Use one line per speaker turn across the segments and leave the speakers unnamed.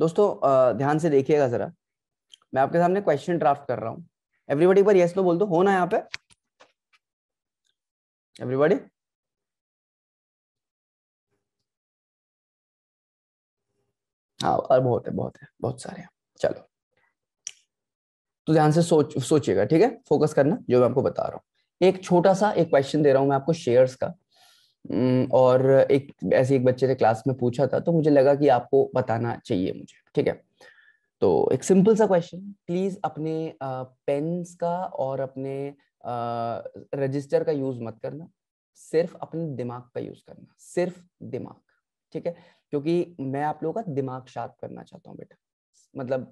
दोस्तों ध्यान
से देखिएगा जरा मैं आपके सामने क्वेश्चन ड्राफ्ट कर रहा हूँ एवरीबडी पर यस नो बोल दो हो ना यहाँ पे
एवरीबडी हाँ और बहुत है बहुत है बहुत सारे
हैं चलो तो ध्यान से सोच सोचिएगा ठीक है फोकस करना जो मैं आपको बता रहा हूँ एक छोटा सा एक क्वेश्चन दे रहा हूँ मैं आपको शेयर्स का और एक ऐसे एक बच्चे ने क्लास में पूछा था तो मुझे लगा कि आपको बताना चाहिए मुझे ठीक है तो एक सिंपल सा क्वेश्चन प्लीज अपने पेन्स का और अपने रजिस्टर का यूज मत करना सिर्फ अपने दिमाग का यूज करना सिर्फ दिमाग ठीक है क्योंकि मैं आप लोगों का दिमाग शार्प करना चाहता हूँ बेटा मतलब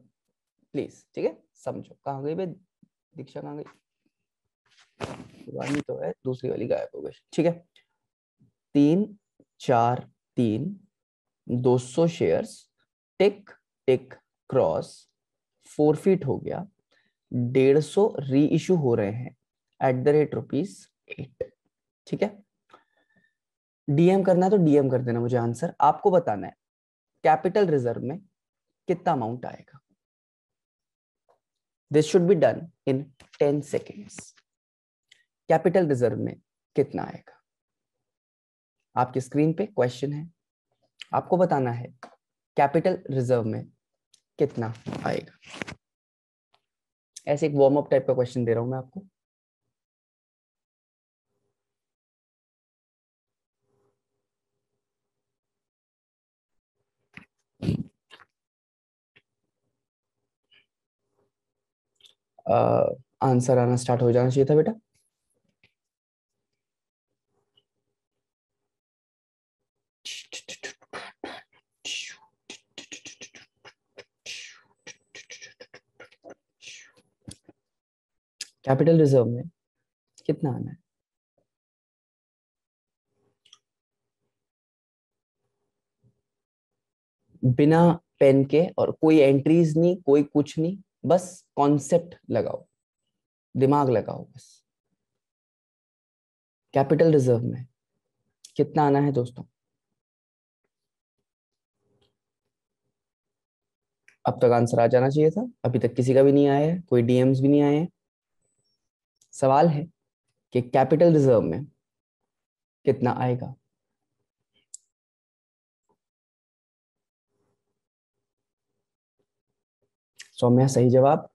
प्लीज ठीक है समझो कहाँ गई भाई दीक्षा कहाँ गई तो है दूसरी वाली गायब हो गई ठीक है तीन चार तीन दो सौ shares tick tick cross forfeit हो गया डेढ़ सौ री इशू हो रहे हैं at the rate rupees at ठीक है डीएम करना है तो डीएम कर देना मुझे आंसर आपको बताना है कैपिटल रिजर्व में कितना अमाउंट आएगा this should be done in ten seconds capital reserve में कितना आएगा आपके स्क्रीन पे क्वेश्चन है आपको बताना है कैपिटल रिजर्व में कितना आएगा ऐसे एक वार्म अप टाइप का क्वेश्चन दे रहा हूं मैं आपको
आंसर uh, आना स्टार्ट हो जाना चाहिए था बेटा
कैपिटल रिजर्व में
कितना
आना है
बिना पेन के और कोई एंट्रीज नहीं कोई कुछ नहीं बस कॉन्सेप्ट लगाओ दिमाग लगाओ बस
कैपिटल रिजर्व में कितना आना है दोस्तों अब तक आंसर
आ जाना चाहिए था अभी तक किसी का भी नहीं आया है कोई डीएम्स भी नहीं आए हैं सवाल है कि कैपिटल रिजर्व में कितना आएगा
सौम्या सही जवाब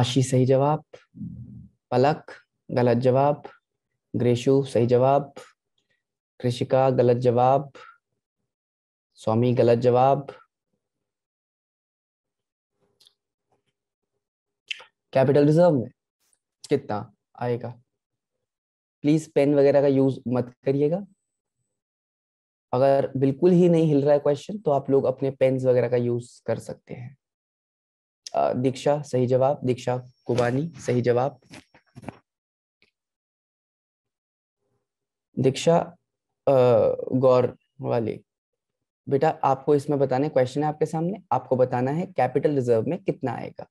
आशी सही जवाब पलक गलत जवाब ग्रेशु सही जवाब कृषिका गलत जवाब स्वामी गलत जवाब कैपिटल रिजर्व में कितना आएगा प्लीज पेन वगैरह का यूज मत करिएगा अगर बिल्कुल ही नहीं हिल रहा है क्वेश्चन तो आप लोग अपने पेन वगैरह का यूज कर सकते हैं दीक्षा सही जवाब दीक्षा कुबानी सही जवाब दीक्षा गौर वाले बेटा आपको इसमें बताने क्वेश्चन है आपके सामने आपको बताना है कैपिटल रिजर्व में कितना आएगा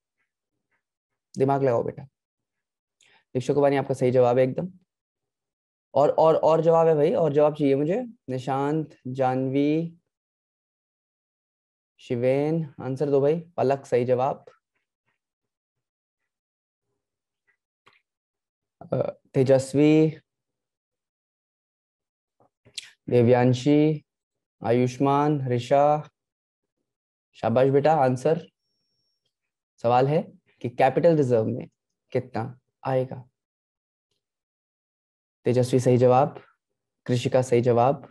दिमाग लगाओ बेटा दीक्षा कुमारी आपका सही जवाब है एकदम और और और जवाब है भाई और जवाब चाहिए मुझे निशांत जानवी शिवेन आंसर दो भाई पलक सही जवाब
तेजस्वी देव्यांशी आयुष्मान ऋषा शाबाश बेटा आंसर सवाल है कि कैपिटल रिजर्व में कितना आएगा तेजस्वी सही जवाब
कृषि का सही जवाब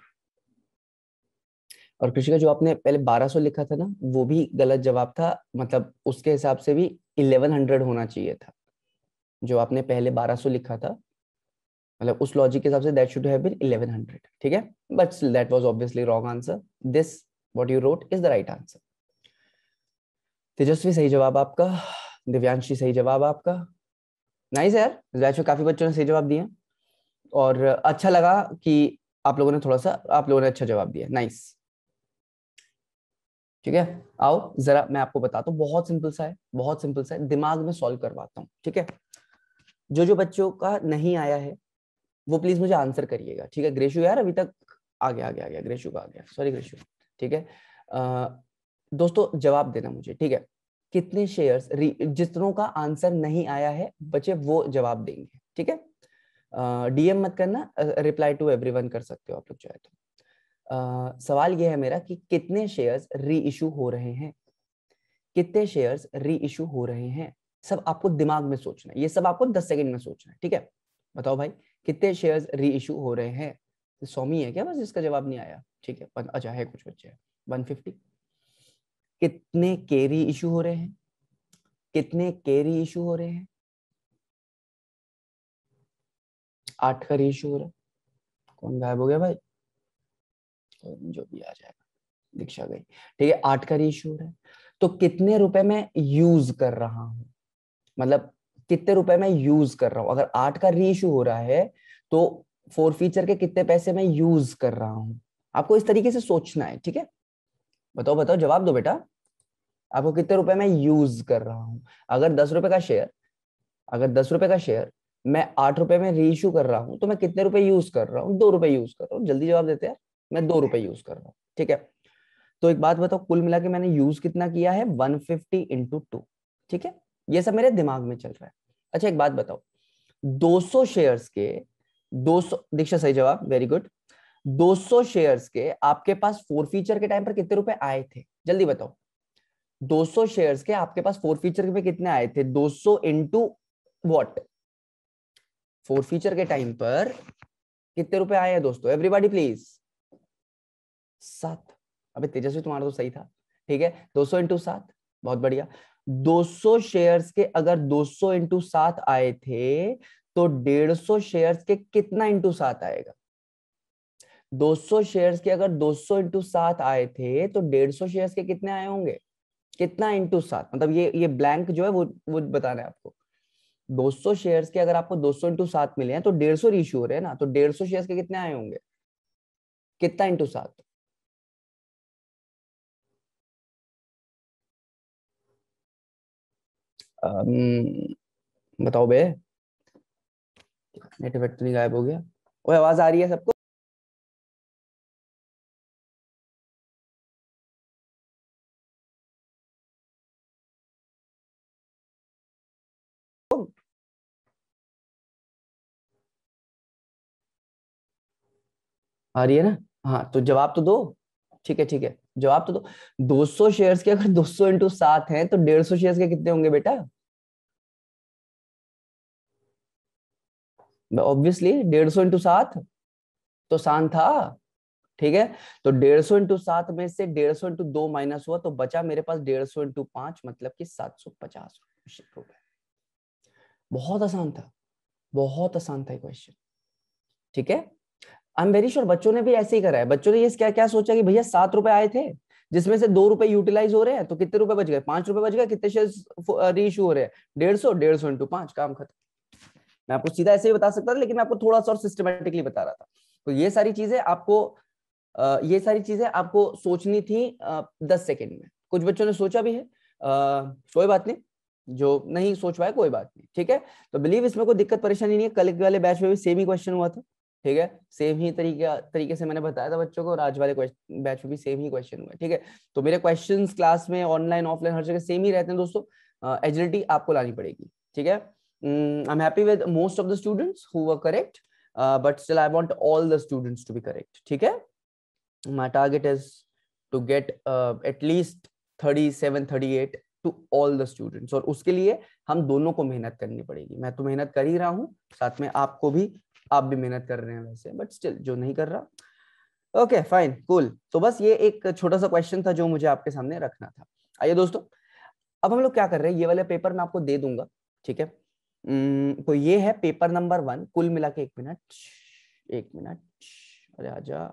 और कृषि का जो आपने पहले 1200 लिखा था ना वो भी गलत जवाब था मतलब उसके हिसाब से भी 1100 होना चाहिए था जो आपने पहले 1200 लिखा था मतलब उस लॉजिक के हिसाब say that should have been 1100 ठीक है but that was obviously wrong answer this what you wrote is the right answer Tejasvi सही जवाब आपका दिव्यांशी सही जवाब आपका नाइस यार बैच में काफी बच्चों ने सही जवाब दिए और अच्छा लगा कि आप लोगों ने थोड़ा सा आप लोगों ने अच्छा जवाब दिया नाइस ठीक है आओ जरा मैं आपको बताता हूँ बहुत सिंपल सा है बहुत सिंपल सा है दिमाग में सॉल्व करवाता हूँ ठीक है जो जो बच्चों का नहीं आया है वो प्लीज मुझे आंसर करिएगा ठीक है ग्रेशु यार अभी तक आ गया आ गया आ गया ग्रेशु का आ गया सॉरी ग्रेशु ठीक है आ, दोस्तों जवाब देना मुझे ठीक है कितने शेयर्स जितनों का आंसर नहीं आया है बचे वो जवाब देंगे ठीक है डीएम मत करना रिप्लाई टू एवरीवन कर सकते हो आप लोग चाहे तो Uh, सवाल ये है मेरा कि कितने शेयर्स री इशू हो रहे हैं कितने शेयर्स री इशू हो रहे हैं सब आपको दिमाग में सोचना है ये सब आपको दस सेकंड में सोचना है ठीक है बताओ भाई कितने शेयर्स री इशू हो रहे हैं तो सोमी है क्या बस इसका जवाब नहीं आया ठीक है अच्छा है कुछ बच्चे वन फिफ्टी कितने केरी इशू हो रहे हैं कितने केरी इशू हो
रहे हैं आठ का इशू हो रहा है
कौन गायब हो गया भाई जो भी आ जाएगा दीक्षा गई ठीक है आठ का इशू हो रहा है तो कितने रुपए में यूज कर रहा हूं मतलब कितने रुपए में यूज कर रहा हूं अगर आठ का रीइशू हो रहा है तो फोर फीचर के कितने पैसे में यूज कर रहा हूं आपको इस तरीके से सोचना है ठीक है बताओ बताओ जवाब दो बेटा आपको कितने रुपए में यूज कर रहा हूं अगर दस रुपए का शेयर अगर दस रुपए का शेयर मैं आठ रुपए में रीइश्यू कर रहा हूं तो मैं कितने रुपए यूज कर रहा हूँ दो रुपए यूज कर रहा हूँ जल्दी जवाब देते हैं मैं दो रुपए यूज कर रहा हूँ ठीक है तो एक बात बताओ कुल मिला के मैंने यूज कितना किया है वन फिफ्टी इंटू टू ठीक है ये सब मेरे दिमाग में चल रहा है अच्छा एक बात बताओ 200 शेयर्स के 200 दीक्षा सही जवाब वेरी गुड 200 शेयर्स के आपके पास फोर फीचर के टाइम पर कितने रुपए आए थे जल्दी बताओ 200 शेयर्स के आपके पास फोर फीचर के कितने आए थे 200 सौ इंटू वॉट फोर फीचर के टाइम पर कितने रुपए आए हैं दोस्तों एवरीबॉडी प्लीज सात अबे तेजस्वी तुम्हारा तो सही था ठीक है 200 सौ इंटू सात बहुत बढ़िया 200 शेयर्स के अगर 200 सौ इंटू सात आए थे तो 150 शेयर्स के कितना इंटू सात आएगा 200 शेयर्स के अगर 200 सौ इंटू सात आए थे तो 150 शेयर्स के कितने आए होंगे कितना इंटू सात मतलब ये ये ब्लैंक जो है वो वो बताना है आपको 200 शेयर्स के अगर आपको 200 सौ इंटू सात मिले हैं तो 150 सौ इशू हो रहे हैं ना तो 150 शेयर्स के
कितने आए होंगे कितना इंटू सात बताओ बे नेटवर्क तो नहीं गायब हो गया वो आवाज आ रही है सबको
आ रही है ना हाँ तो जवाब तो दो ठीक है ठीक है जवाब तो दो 200 शेयर्स के अगर 200 सौ इंटू सात है तो 150 शेयर के कितने होंगे बेटा ऑब्वियसली 150 सौ इंटू सात तो सान था ठीक है तो 150 सौ इंटू सात में से 150 सौ इंटू दो माइनस हुआ तो बचा मेरे पास 150 सौ इंटू पांच मतलब कि 750 पचास बहुत आसान था बहुत आसान था क्वेश्चन ठीक है आई एम वेरी श्योर बच्चों ने भी ऐसे ही करा है बच्चों ने ये क्या क्या सोचा कि भैया सात रुपए आए थे जिसमें से दो रुपए यूटिलाइज हो रहे हैं तो कितने रुपए बच गए पांच रुपए बच गए कितने शेयर रीइशू हो रहे हैं डेढ़ सौ डेढ़ सौ इंटू पांच काम खत्म मैं आपको सीधा ऐसे ही बता सकता था लेकिन मैं आपको थोड़ा सा और सिस्टमेटिकली बता रहा था तो ये सारी चीजें आपको ये सारी चीजें आपको सोचनी थी दस सेकेंड में कुछ बच्चों ने सोचा भी है कोई बात नहीं जो नहीं सोच पाए कोई बात नहीं ठीक है तो बिलीव इसमें कोई दिक्कत परेशानी नहीं है कल वाले बैच में भी सेम ही क्वेश्चन हुआ था ठीक है सेम ही तरीके तरीके से मैंने बताया था बच्चों को आज वाले बैच में भी सेम ही क्वेश्चन हुए ठीक है तो मेरे क्वेश्चन क्लास में ऑनलाइन ऑफलाइन हर जगह सेम ही रहते हैं दोस्तों एजिलिटी uh, आपको लानी पड़ेगी ठीक है I am happy with most of the students who were correct but still I want all the students to be correct ठीक है my target is to get at least thirty seven thirty eight to all the students और उसके लिए हम दोनों को मेहनत करनी पड़ेगी मैं तो मेहनत कर ही रहा हूँ साथ में आपको भी आप भी मेहनत कर रहे हैं वैसे बट स्टिल जो नहीं कर रहा ओके फाइन कूल तो बस ये एक छोटा सा क्वेश्चन था जो मुझे आपके सामने रखना था आइए दोस्तों अब हम लोग क्या कर रहे हैं ये वाला पेपर मैं आपको दे दूंगा ठीक है तो ये है पेपर नंबर वन कुल मिला के एक मिनट एक मिनट अरे आजा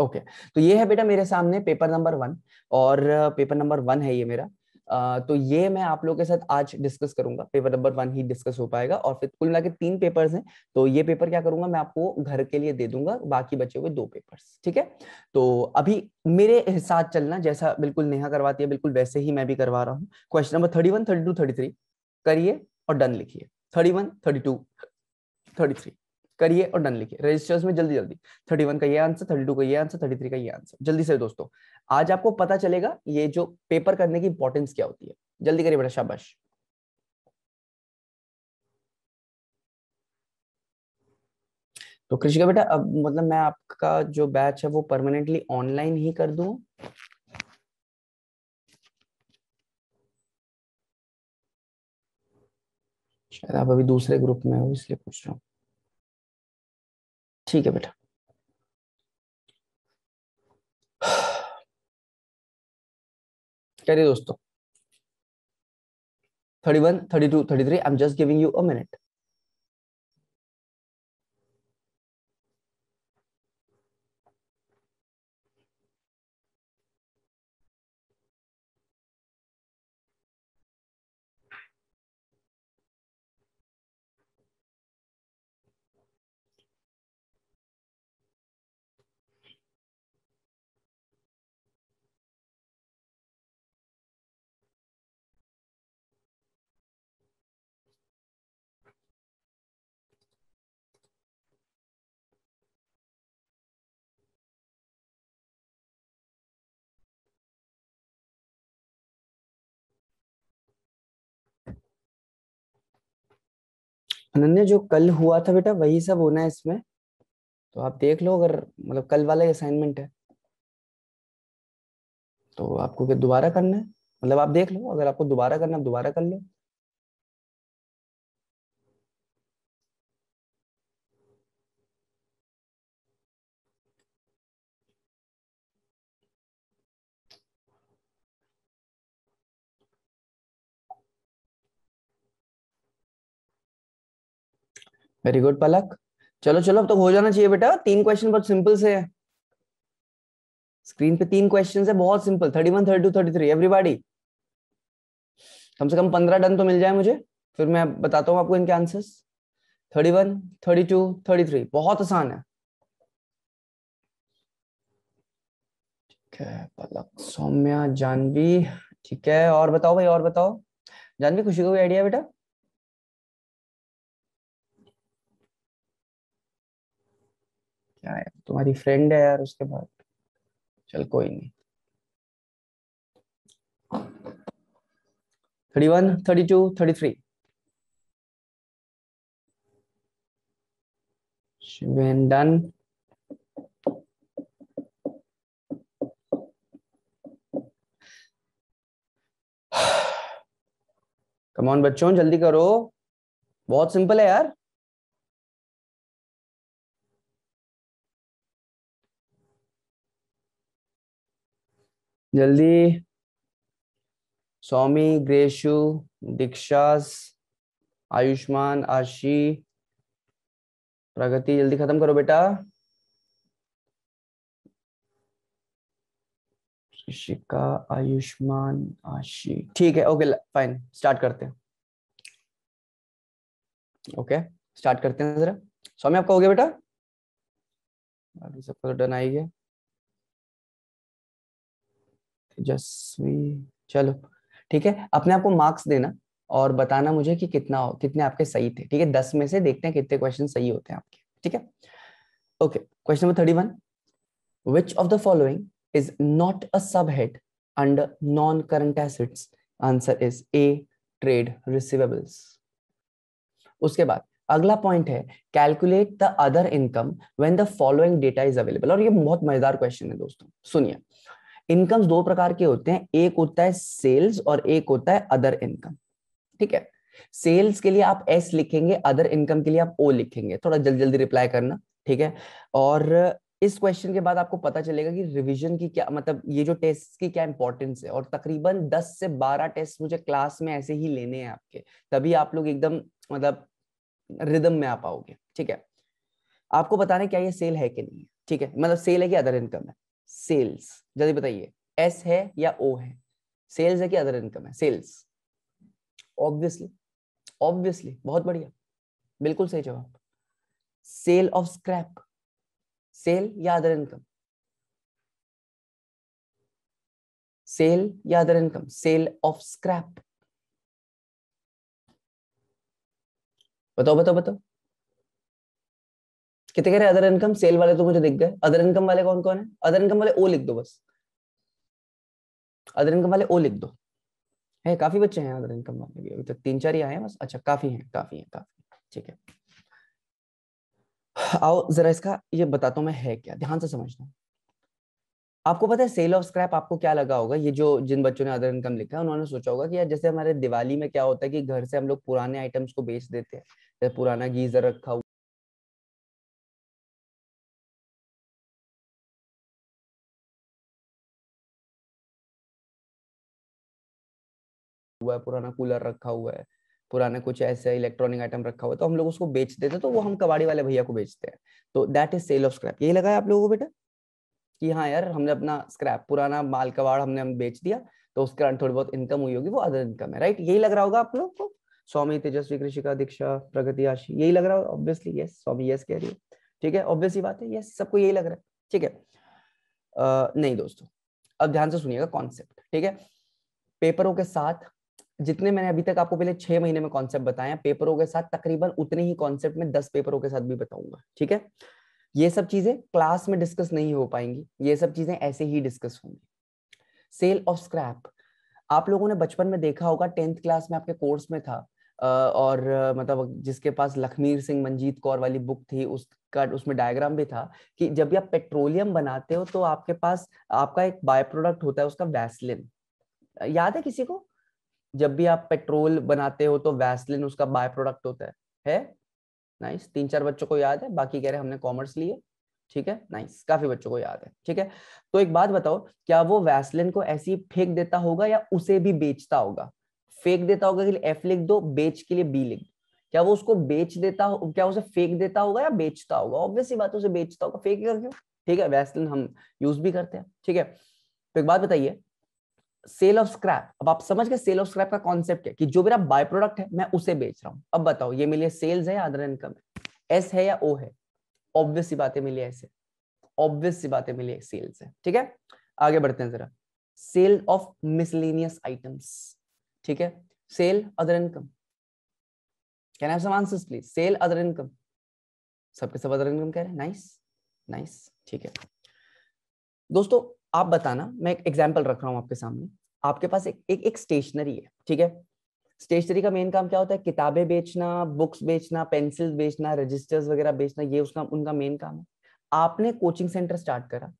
ओके okay. तो ये है बेटा मेरे सामने पेपर नंबर वन और पेपर नंबर वन है ये मेरा तो ये मैं आप लोगों के साथ आज डिस्कस करूंगा पेपर नंबर वन ही डिस्कस हो पाएगा और फिर कुल मिला के तीन पेपर हैं तो ये पेपर क्या करूंगा मैं आपको घर के लिए दे दूंगा बाकी बचे हुए दो पेपर्स ठीक है तो अभी मेरे साथ चलना जैसा बिल्कुल नेहा करवाती है बिल्कुल वैसे ही मैं भी करवा रहा हूँ question number thirty one thirty two thirty three करिए और डन लिखिए thirty one thirty two thirty three करिए और डन लिखिए रजिस्टर्स में जल्दी जल्दी थर्टी वन का ये आंसर थर्टी टू का ये आंसर थर्टी थ्री का ये आंसर जल्दी से दोस्तों आज आपको पता चलेगा ये जो पेपर करने की इंपॉर्टेंस क्या होती है जल्दी करिए बेटा शाबाश तो कृषिका बेटा अब मतलब मैं आपका जो बैच है वो परमानेंटली ऑनलाइन ही कर दू
शायद आप अभी दूसरे ग्रुप में हो इसलिए पूछ रहा हूँ ठीक है बेटा करिए दोस्तों
thirty one thirty two thirty three I am just giving you a minute Ananya जो कल हुआ था बेटा वही सब होना है इसमें तो आप देख लो अगर मतलब कल वाला असाइनमेंट है
तो आपको फिर दोबारा
करना है मतलब आप देख लो अगर आपको दोबारा करना है दोबारा कर लो
वेरी गुड पलक चलो चलो अब तो हो जाना चाहिए बेटा तीन क्वेश्चन बहुत सिंपल से है स्क्रीन पे तीन क्वेश्चन है बहुत simple thirty one thirty two thirty three everybody कम से कम पंद्रह डन तो मिल जाए मुझे फिर मैं बताता हूँ आपको इनके answers thirty one thirty two thirty three बहुत आसान है ठीक है पलक सौम्या जानवी ठीक है और बताओ
भाई और बताओ जानवी खुशी को भी आइडिया बेटा
क्या है तुम्हारी फ्रेंड है यार उसके बाद चल कोई नहीं
thirty one thirty two thirty three when done come on बच्चों जल्दी करो बहुत सिंपल है यार
जल्दी
स्वामी ग्रेशु दीक्षास आयुष्मान आशी प्रगति जल्दी खत्म करो बेटा
शिका आयुष्मान आशी ठीक
है ओके फाइन स्टार्ट करते हैं ओके
स्टार्ट करते हैं जरा स्वामी आपका हो गया बेटा अभी सबका तो डन आई गया
तेजस्वी चलो ठीक है अपने आपको मार्क्स देना और बताना मुझे कि कितना हो कितने आपके सही थे ठीक है दस में से देखते हैं कितने क्वेश्चन सही होते हैं आपके ठीक है okay question number thirty one which of the following is not a sub head under non current assets answer is A trade receivables उसके बाद अगला पॉइंट है calculate the other income when the following data is available और ये बहुत मजेदार question है दोस्तों सुनिए इनकम्स दो प्रकार के होते हैं एक होता है सेल्स और एक होता है अदर इनकम ठीक है सेल्स के लिए आप एस लिखेंगे अदर इनकम के लिए आप ओ लिखेंगे थोड़ा जल्दी जल्दी रिप्लाई करना ठीक है और इस क्वेश्चन के बाद आपको पता चलेगा कि रिवीजन की क्या मतलब ये जो टेस्ट की क्या इंपॉर्टेंस है और तकरीबन 10 से 12 टेस्ट मुझे क्लास में ऐसे ही लेने हैं आपके तभी आप लोग एकदम मतलब रिदम में आ पाओगे ठीक है आपको बताना क्या ये सेल है कि नहीं ठीक है मतलब सेल है कि अदर इनकम है सेल्स जल्दी बताइए एस है या ओ है सेल्स है कि अदर इनकम है सेल्स ऑब्वियसली ऑब्वियसली बहुत बढ़िया बिल्कुल सही जवाब सेल ऑफ स्क्रैप सेल या अदर इनकम
सेल या other income sale of scrap बताओ बताओ बताओ कहते कह रहे अदर इनकम सेल वाले तो मुझे दिख गए अदर इनकम वाले कौन कौन है
अदर इनकम वाले ओ लिख दो बस अदर इनकम वाले ओ लिख दो है काफी बच्चे हैं अदर इनकम वाले अभी तक तीन चार ही आए हैं बस अच्छा काफी हैं काफी हैं काफी ठीक है आओ जरा इसका ये बताता हूँ मैं है क्या ध्यान से समझना आपको पता है सेल ऑफ स्क्रैप आपको क्या लगा होगा ये जो जिन बच्चों ने अदर इनकम लिखा है उन्होंने सोचा होगा कि यार जैसे हमारे दिवाली में क्या होता है कि घर से हम लोग पुराने आइटम्स को बेच देते हैं जैसे पुराना गीजर रखा हुआ हुआ है पुराना कूलर रखा हुआ है पुराना कुछ ऐसे इलेक्ट्रॉनिक आइटम रखा हुआ है तो हम लोग उसको बेच देते तो वो हम कबाड़ी वाले भैया को बेचते हैं तो that is sale of scrap यही लगा है आप लोगों को बेटा कि हाँ यार हमने अपना स्क्रैप पुराना माल कबाड़ हमने हम बेच दिया तो उसके कारण थोड़ी बहुत इनकम हुई होगी वो अदर इनकम है राइट यही लग रहा होगा आप लोग को स्वामी तेजस्वी कृषिका दीक्षा प्रगति आशी यही लग रहा होगा ऑब्वियसली यस स्वामी यस कह रही है ठीक है ऑब्वियसली बात है यस सबको यही लग रहा है ठीक है नहीं दोस्तों अब ध्यान से सुनिएगा कॉन्सेप्ट ठीक है पेपरों के साथ जितने मैंने अभी तक आपको पहले छह महीने में कॉन्सेप्ट बताया पेपरों के साथ तकरीबन उतने ही कॉन्सेप्ट में दस पेपरों के साथ भी बताऊंगा ठीक है ये सब चीजें क्लास में डिस्कस नहीं हो पाएंगी ये सब चीजें ऐसे ही डिस्कस होंगी सेल ऑफ स्क्रैप आप लोगों ने बचपन में देखा होगा टेंथ क्लास में आपके कोर्स में था और मतलब जिसके पास लखमीर सिंह मंजीत कौर वाली बुक थी उसका उसमें डायग्राम भी था कि जब आप पेट्रोलियम बनाते हो तो आपके पास आपका एक बाय प्रोडक्ट होता है उसका वैसलिन याद है किसी को जब भी आप पेट्रोल बनाते हो तो वैसलिन उसका बाय प्रोडक्ट होता है है नाइस तीन चार बच्चों को याद है बाकी कह रहे हमने कॉमर्स लिए ठीक है नाइस काफी बच्चों को याद है ठीक है तो एक बात बताओ क्या वो वैसलिन को ऐसी फेंक देता होगा या उसे भी बेचता होगा फेंक देता होगा कि एफ लिख दो बेच के लिए बी लिख दो क्या वो उसको बेच देता हो क्या उसे फेंक देता होगा या बेचता होगा ऑब्वियसली बात उसे बेचता होगा फेंकेगा क्यों ठीक है वैसलिन हम यूज भी करते हैं ठीक है तो एक बात बताइए सेल ऑफ स्क्रैप अब आप समझ गए सेल ऑफ स्क्रैप का कॉन्सेप्ट है कि जो मेरा बाय प्रोडक्ट है मैं उसे बेच रहा हूं अब बताओ ये मिले सेल्स है या अदर इनकम है एस है या ओ है ऑब्वियस सी बातें मिली ऐसे ऑब्वियस सी बातें मिली सेल्स है ठीक है आगे बढ़ते हैं जरा सेल ऑफ मिसलिनियस आइटम्स ठीक है sale other income can have some answers please sale other income सबके सब अदर इनकम कह रहे हैं नाइस नाइस ठीक है दोस्तों आप बताना मैं एक एग्जाम्पल रख रहा हूँ आपके सामने आपके पास एक एक, एक स्टेशनरी है ठीक है स्टेशनरी का मेन काम क्या होता है किताबें बेचना बुक्स बेचना पेंसिल बेचना रजिस्टर्स वगैरह बेचना ये उसका उनका मेन काम है आपने कोचिंग सेंटर स्टार्ट करा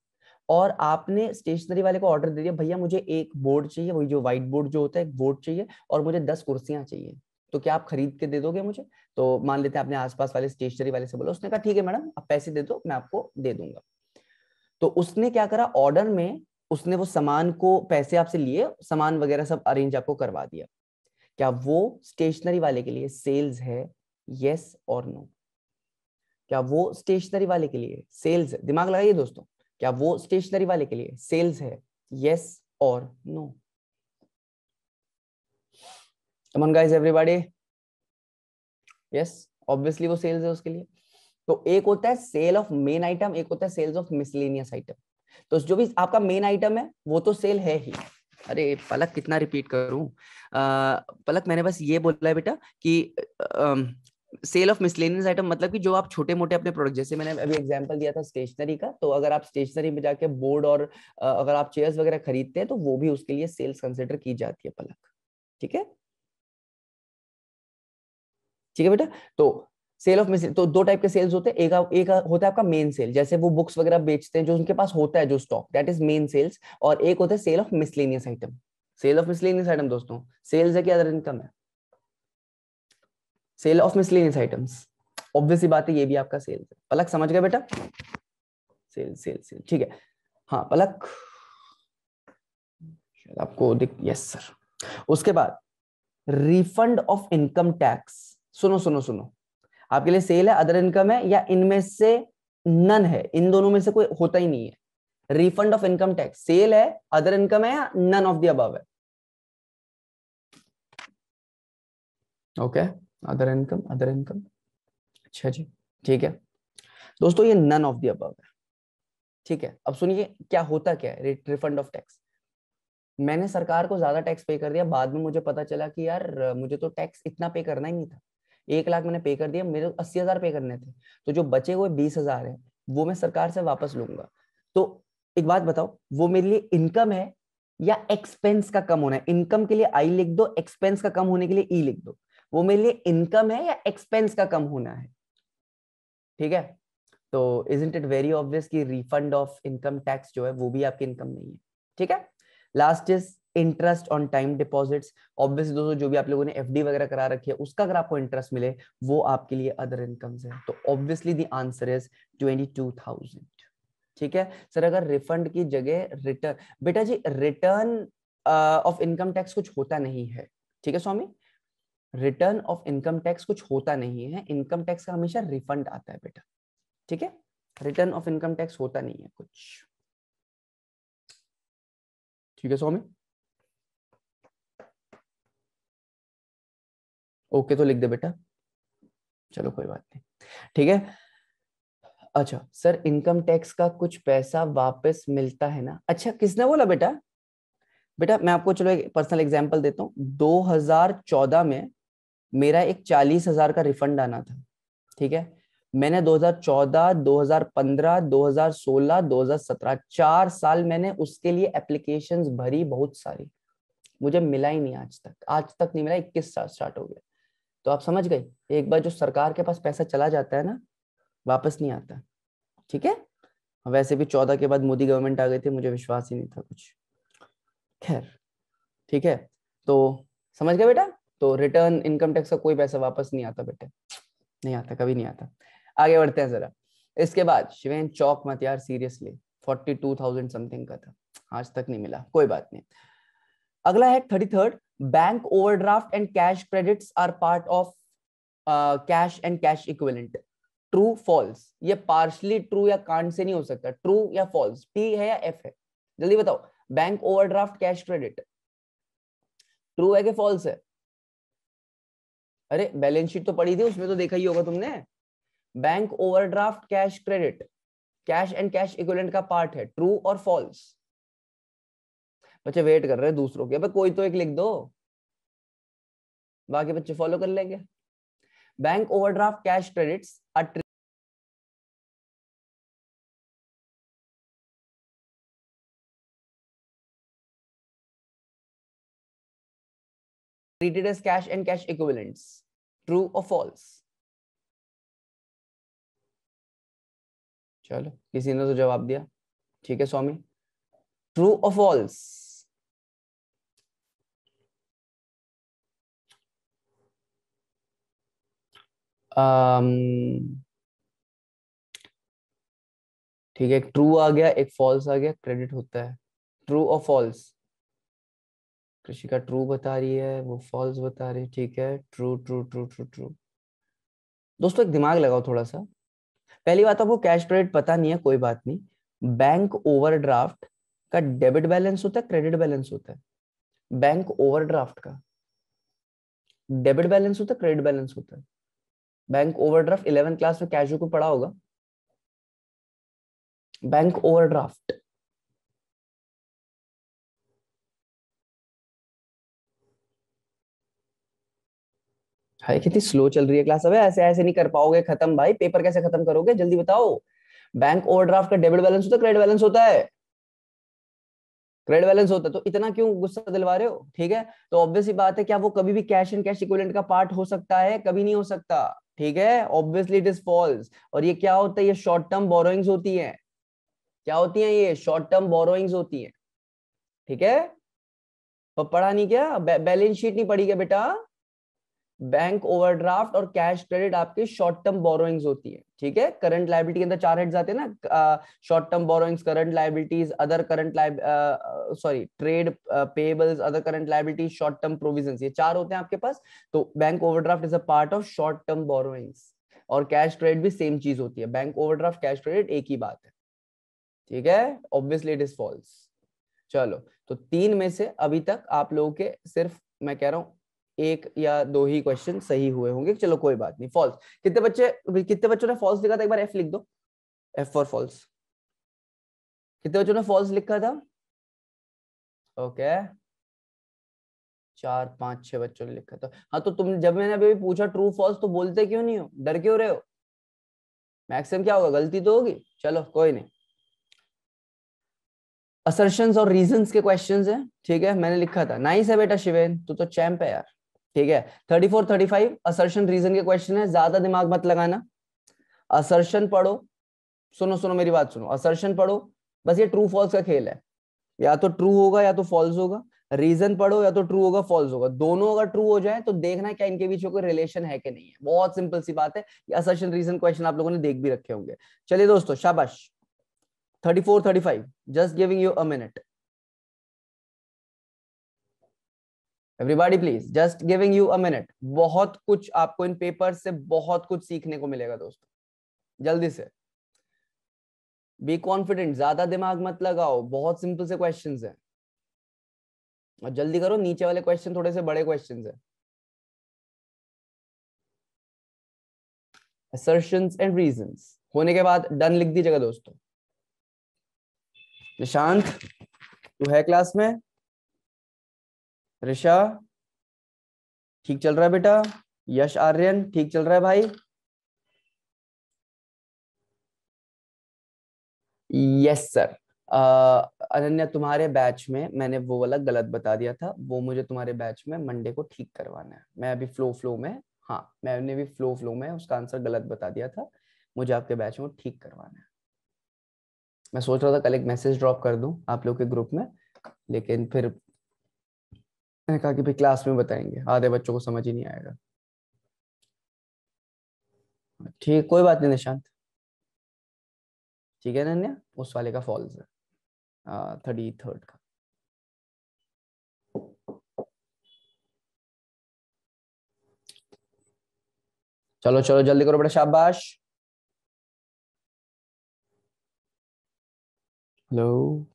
और आपने स्टेशनरी वाले को ऑर्डर दे दिया भैया मुझे एक बोर्ड चाहिए वही जो व्हाइट बोर्ड जो होता है एक बोर्ड चाहिए और मुझे दस कुर्सियां चाहिए तो क्या आप खरीद के दे दोगे मुझे तो मान लेते हैं आपने आसपास वाले स्टेशनरी वाले से बोला उसने कहा ठीक है मैडम आप पैसे दे दो मैं आपको दे दूंगा तो उसने क्या करा ऑर्डर में उसने वो सामान को पैसे आपसे लिए सामान वगैरह सब अरेंज आपको करवा दिया क्या वो स्टेशनरी वाले के लिए सेल्स है यस और नो क्या वो स्टेशनरी वाले के लिए सेल्स है दिमाग लगाइए दोस्तों क्या वो स्टेशनरी वाले के लिए सेल्स है यस और no come on guys everybody yes obviously वो सेल्स है उसके लिए तो एक होता है सेल ऑफ मेन आइटम एक होता है सेल्स ऑफ मिसलेनियस आइटम तो जो भी आपका मेन आइटम है वो तो सेल है ही अरे पलक कितना रिपीट करूं आ, पलक मैंने बस ये बोला है बेटा कि आ, सेल ऑफ मिसलेनियस आइटम मतलब कि जो आप छोटे मोटे अपने प्रोडक्ट जैसे मैंने अभी एग्जांपल दिया था स्टेशनरी का तो अगर आप स्टेशनरी में जाके बोर्ड और आ, अगर आप चेयर्स वगैरह खरीदते हैं तो वो भी उसके लिए सेल्स कंसिडर की जाती है पलक ठीक है ठीक है बेटा तो सेल ऑफ मिस तो दो टाइप के सेल्स होते हैं एक, एक होता है आपका मेन सेल जैसे वो बुक्स वगैरह बेचते हैं जो उनके पास होता है जो stock that is main sales और एक होता है sale of miscellaneous item sale of miscellaneous item दोस्तों सेल्स है कि अदर इनकम है sale of miscellaneous items obviously बात है ये भी आपका सेल्स है पलक समझ गए बेटा सेल सेल सेल ठीक है हाँ पलक आपको दिख यस सर उसके बाद रिफंड ऑफ इनकम टैक्स सुनो सुनो सुनो आपके लिए सेल है अदर इनकम है या इनमें से नन है इन दोनों में से कोई होता ही नहीं है refund of income tax sale है अदर इनकम है या नन ऑफ दी अब है okay other income other income अच्छा जी ठीक है दोस्तों ये नन ऑफ दी अब है ठीक है अब सुनिए क्या होता क्या है रिफंड ऑफ टैक्स मैंने सरकार को ज्यादा टैक्स पे कर दिया बाद में मुझे पता चला कि यार मुझे तो टैक्स इतना पे करना ही नहीं था एक लाख मैंने पे कर दिया मेरे अस्सी हजार पे करने थे तो जो बचे हुए बीस हजार है वो मैं सरकार से वापस लूंगा तो एक बात बताओ वो मेरे लिए इनकम है या एक्सपेंस का कम होना है इनकम के लिए आई लिख दो एक्सपेंस का कम होने के लिए ई e लिख दो वो मेरे लिए इनकम है या एक्सपेंस का कम होना है ठीक है तो इज इट वेरी ऑब्वियस कि रिफंड ऑफ इनकम टैक्स जो है वो भी आपकी इनकम नहीं है ठीक है last is interest on time deposits obviously दोस्तों जो भी आप लोगों ने एफ वगैरह करा रखी है उसका अगर आपको इंटरेस्ट मिले वो आपके लिए अदर इनकम्स है तो obviously the answer is twenty two thousand ठीक है सर अगर रिफंड की जगह रिटर्न बेटा जी रिटर्न ऑफ इनकम टैक्स कुछ होता नहीं है ठीक है स्वामी रिटर्न ऑफ इनकम टैक्स कुछ होता नहीं है इनकम टैक्स का हमेशा रिफंड आता है बेटा ठीक है रिटर्न ऑफ इनकम टैक्स होता नहीं है कुछ ठीक है स्वामी ओके तो लिख दे बेटा चलो कोई बात नहीं ठीक है अच्छा सर इनकम टैक्स का कुछ पैसा वापस मिलता है ना अच्छा किसने बोला बेटा बेटा मैं आपको चलो एक पर्सनल एग्जांपल देता हूँ 2014 में मेरा एक चालीस हजार का रिफंड आना था ठीक है मैंने 2014, 2015, 2016, 2017 चार साल मैंने उसके लिए एप्लीकेशंस भरी बहुत सारी मुझे मिला ही नहीं आज तक आज तक नहीं मिला इक्कीस साल स्टार्ट हो गया तो आप समझ गए एक बार जो सरकार के पास पैसा चला जाता है ना वापस नहीं आता ठीक है वैसे भी चौदह के बाद मोदी गवर्नमेंट आ गई थी मुझे विश्वास ही नहीं था कुछ खैर ठीक है तो समझ गए बेटा तो रिटर्न इनकम टैक्स का कोई पैसा वापस नहीं आता बेटे नहीं आता कभी नहीं आता आगे बढ़ते हैं जरा इसके बाद शिवेन चौक मत यार seriously forty two thousand something का था आज तक नहीं मिला कोई बात नहीं अगला है thirty third bank overdraft and cash credit are part of cash and cash equivalent true false ये पार्शली ट्रू या कांड से नहीं हो सकता ट्रू या फॉल्स टी है या एफ है जल्दी बताओ bank overdraft cash credit true है कि फॉल्स है अरे बैलेंस शीट तो पड़ी थी उसमें तो देखा ही होगा तुमने bank overdraft cash credit cash and cash equivalent का पार्ट है ट्रू और फॉल्स बच्चे वेट कर रहे हैं दूसरों के अब कोई तो एक लिख दो
बाकी बच्चे फॉलो कर लेंगे bank overdraft cash credits
are treated as cash and cash equivalents true or false
chalo kisi ne to jawab diya theek hai swami true or false Um, ठीक है एक ट्रू आ गया एक फॉल्स आ गया क्रेडिट
होता है ट्रू और false कृषिका true बता रही है वो फॉल्स बता रही है ठीक है true true true true true दोस्तों एक दिमाग लगाओ थोड़ा सा पहली बात आपको कैश क्रेडिट पता नहीं है कोई बात नहीं बैंक ओवरड्राफ्ट का डेबिट बैलेंस होता है क्रेडिट बैलेंस होता है बैंक ओवरड्राफ्ट का डेबिट बैलेंस होता है क्रेडिट बैलेंस होता है बैंक ओवरड्राफ्ट इलेवन
क्लास
में कैशू को पढ़ा होगा बैंक ओवरड्राफ्ट
हाय कितनी स्लो चल रही है क्लास अबे ऐसे ऐसे नहीं कर पाओगे खत्म भाई पेपर कैसे खत्म करोगे जल्दी बताओ बैंक ओवरड्राफ्ट का डेबिट बैलेंस होता है क्रेडिट बैलेंस होता है क्रेडिट बैलेंस होता है तो इतना क्यों गुस्सा दिलवा रहे हो ठीक है तो ऑब्वियस ही बात है क्या वो कभी भी कैश एंड कैश इक्विवेलेंट का पार्ट हो सकता है कभी नहीं हो सकता ठीक है ऑब्वियसली इट इज फॉल्स और ये क्या होता है ये शॉर्ट टर्म बोरोइंग्स होती है क्या होती है ये शॉर्ट टर्म बोरोइंग्स होती है ठीक है पढ़ा नहीं क्या बैलेंस शीट नहीं पढ़ी क्या बेटा बैंक ओवरड्राफ्ट और कैश क्रेडिट आपके शॉर्ट टर्म बोरोइंग्स होती है ठीक है करंट लाइबिलिटी के अंदर चार हेड्स आते हैं ना short term borrowings current liabilities other current लाइब sorry trade payables other current liabilities short term provision ये चार होते हैं आपके पास तो bank overdraft is a part of short term borrowings और कैश क्रेडिट भी सेम चीज होती है बैंक ओवरड्राफ्ट कैश क्रेडिट एक ही बात है ठीक है ऑब्वियसली इट इज फॉल्स चलो तो तीन में से अभी तक आप लोगों के सिर्फ मैं कह रहा हूं एक या दो ही क्वेश्चन सही हुए होंगे चलो कोई बात नहीं फॉल्स कितने बच्चे कितने बच्चों ने फॉल्स लिखा था एक बार एफ लिख दो एफ फॉर फॉल्स कितने बच्चों ने फॉल्स लिखा था ओके चार पांच छह बच्चों ने लिखा था हाँ तो तुम जब मैंने अभी पूछा ट्रू फॉल्स तो बोलते क्यों नहीं हो डर क्यों रहे हो मैक्सिमम क्या होगा गलती तो होगी चलो कोई नहीं असर्शन और रीजन के क्वेश्चन है ठीक है मैंने लिखा था नाइस है बेटा शिवेन तू तो चैंप है यार ठीक है thirty four thirty five assertion reason के क्वेश्चन है ज्यादा दिमाग मत लगाना असर्शन पढ़ो सुनो सुनो मेरी बात सुनो असर्शन पढ़ो बस ये ट्रू फॉल्स का खेल है या तो ट्रू होगा या तो फॉल्स होगा रीजन पढ़ो या तो ट्रू होगा फॉल्स होगा दोनों अगर ट्रू हो जाए तो देखना क्या इनके बीच कोई रिलेशन है कि नहीं है बहुत सिंपल सी बात है ये असर्शन रीजन क्वेश्चन आप लोगों ने देख भी रखे होंगे चलिए दोस्तों शाबाश thirty four thirty five just giving you a minute everybody please just giving you a minute बहुत कुछ आपको इन पेपर से बहुत कुछ सीखने को मिलेगा दोस्तों जल्दी से बी कॉन्फिडेंट ज्यादा दिमाग मत लगाओ बहुत सिंपल से क्वेश्चन है और जल्दी करो नीचे वाले क्वेश्चन थोड़े से बड़े
क्वेश्चन है assertions and reasons होने के बाद डन लिख दीजिएगा दोस्तों निशांत तू है क्लास में ऋषा ठीक चल रहा है बेटा यश आर्यन ठीक चल रहा है भाई
यस सर अनन्या तुम्हारे बैच में मैंने वो वाला गलत बता दिया था वो मुझे तुम्हारे बैच में मंडे को ठीक करवाना है मैं अभी फ्लो फ्लो में हाँ मैंने भी फ्लो फ्लो में उसका आंसर गलत बता दिया था मुझे आपके बैच में ठीक करवाना है मैं सोच रहा था कल एक मैसेज ड्रॉप कर दूं आप लोग के ग्रुप में लेकिन फिर मैंने कहा कि भाई क्लास में बताएंगे आधे बच्चों को समझ ही नहीं आएगा ठीक कोई
बात नहीं निशांत ठीक है नन्या उस वाले का फॉल्स है थर्टी थर्ड का चलो चलो जल्दी करो बड़े शाबाश
हेलो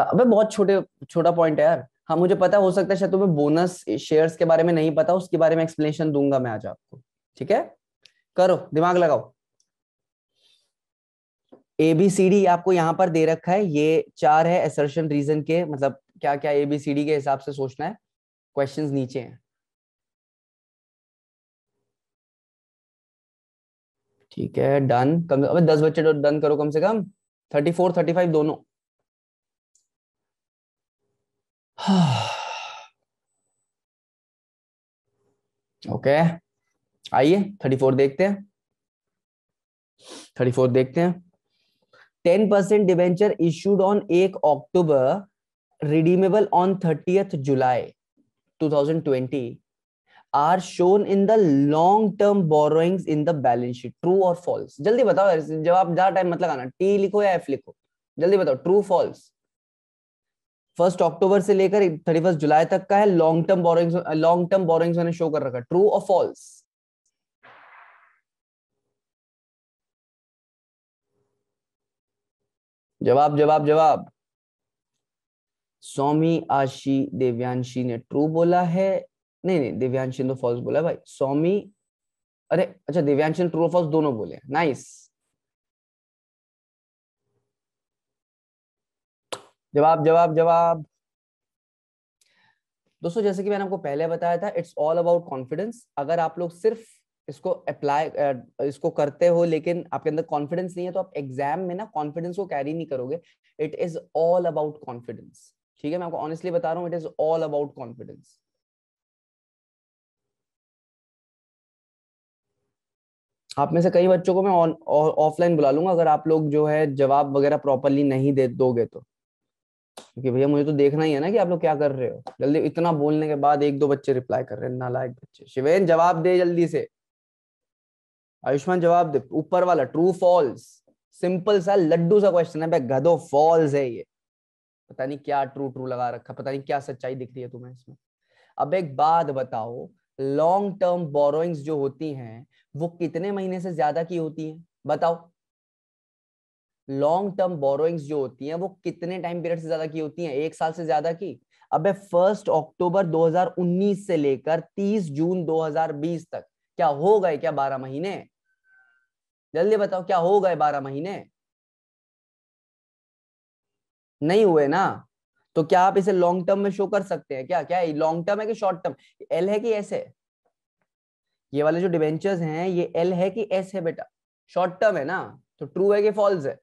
अबे बहुत छोटे छोटा पॉइंट है यार हाँ मुझे पता हो सकता है शायद तुम्हें बोनस शेयर्स के बारे में नहीं पता उसके बारे में एक्सप्लेनेशन दूंगा मैं आज आपको ठीक है करो दिमाग लगाओ ए बी सी डी आपको यहां पर दे रखा है ये चार है एसर्शन रीजन के मतलब क्या क्या एबीसीडी के हिसाब से सोचना है क्वेश्चंस नीचे हैं
ठीक है डन कम अबे दस बच्चे डन तो करो कम से कम थर्टी फोर थर्टी फाइव दोनों ओके
आइए थर्टी फोर देखते हैं थर्टी फोर देखते हैं ten percent debenture issued on एक October redeemable on thirty July 2020 are shown in the long term borrowing in the balance sheet true और false जल्दी बताओ जब आप ज्यादा टाइम मत लगाना टी लिखो या एफ लिखो जल्दी बताओ ट्रू फॉल्स फर्स्ट अक्टूबर से लेकर थर्टी फर्स्ट जुलाई तक का है long term borrowing long term borrowing मैंने शो कर रखा ट्रू और फॉल्स जवाब जवाब जवाब सौमी आशी देव्यांशी ने ट्रू बोला है नहीं नहीं दिव्यांशी ने तो फॉल्स बोला भाई सौमी अरे अच्छा दिव्यांशी ने ट्रू और फॉल्स दोनों बोले नाइस
जवाब जवाब जवाब
दोस्तों जैसे कि मैंने आपको पहले बताया था इट्स ऑल अबाउट कॉन्फिडेंस अगर आप लोग सिर्फ इसको अप्लाई इसको करते हो लेकिन आपके अंदर कॉन्फिडेंस नहीं है तो आप एग्जाम में ना कॉन्फिडेंस को कैरी नहीं करोगे it is all about confidence ठीक है मैं आपको ऑनेस्टली बता रहा हूँ it is all about confidence आप में से कई बच्चों को मैं ऑफलाइन बुला लूंगा अगर आप लोग जो है जवाब वगैरह प्रॉपरली नहीं दे दोगे तो क्योंकि भैया मुझे तो देखना ही है ना कि आप लोग क्या कर रहे हो जल्दी इतना बोलने के बाद एक दो बच्चे रिप्लाई कर रहे हैं नालायक बच्चे शिवेन जवाब दे जल्दी से आयुष्मान जवाब दे ऊपर वाला ट्रू फॉल्स सिंपल सा लड्डू सा क्वेश्चन है भाई गधो फॉल्स है ये पता नहीं क्या ट्रू ट्रू लगा रखा पता नहीं क्या सच्चाई दिख रही है तुम्हें इसमें अब एक बात बताओ लॉन्ग टर्म बोरोइंग्स जो होती हैं वो कितने महीने से ज्यादा की होती हैं बताओ लॉन्ग टर्म बोरोइंग्स जो होती हैं वो कितने टाइम पीरियड से ज्यादा की होती हैं एक साल से ज्यादा की अब फर्स्ट अक्टूबर 2019 से लेकर 30 जून 2020 तक क्या हो गए क्या बारह महीने जल्दी बताओ क्या हो गए बारह महीने
नहीं हुए ना तो क्या आप इसे लॉन्ग टर्म
में शो कर सकते हैं क्या क्या लॉन्ग टर्म है कि शॉर्ट टर्म एल है कि एस है ये वाले जो डिवेंचर्स हैं ये एल है कि एस है बेटा शॉर्ट टर्म है ना तो ट्रू है कि फॉल्स है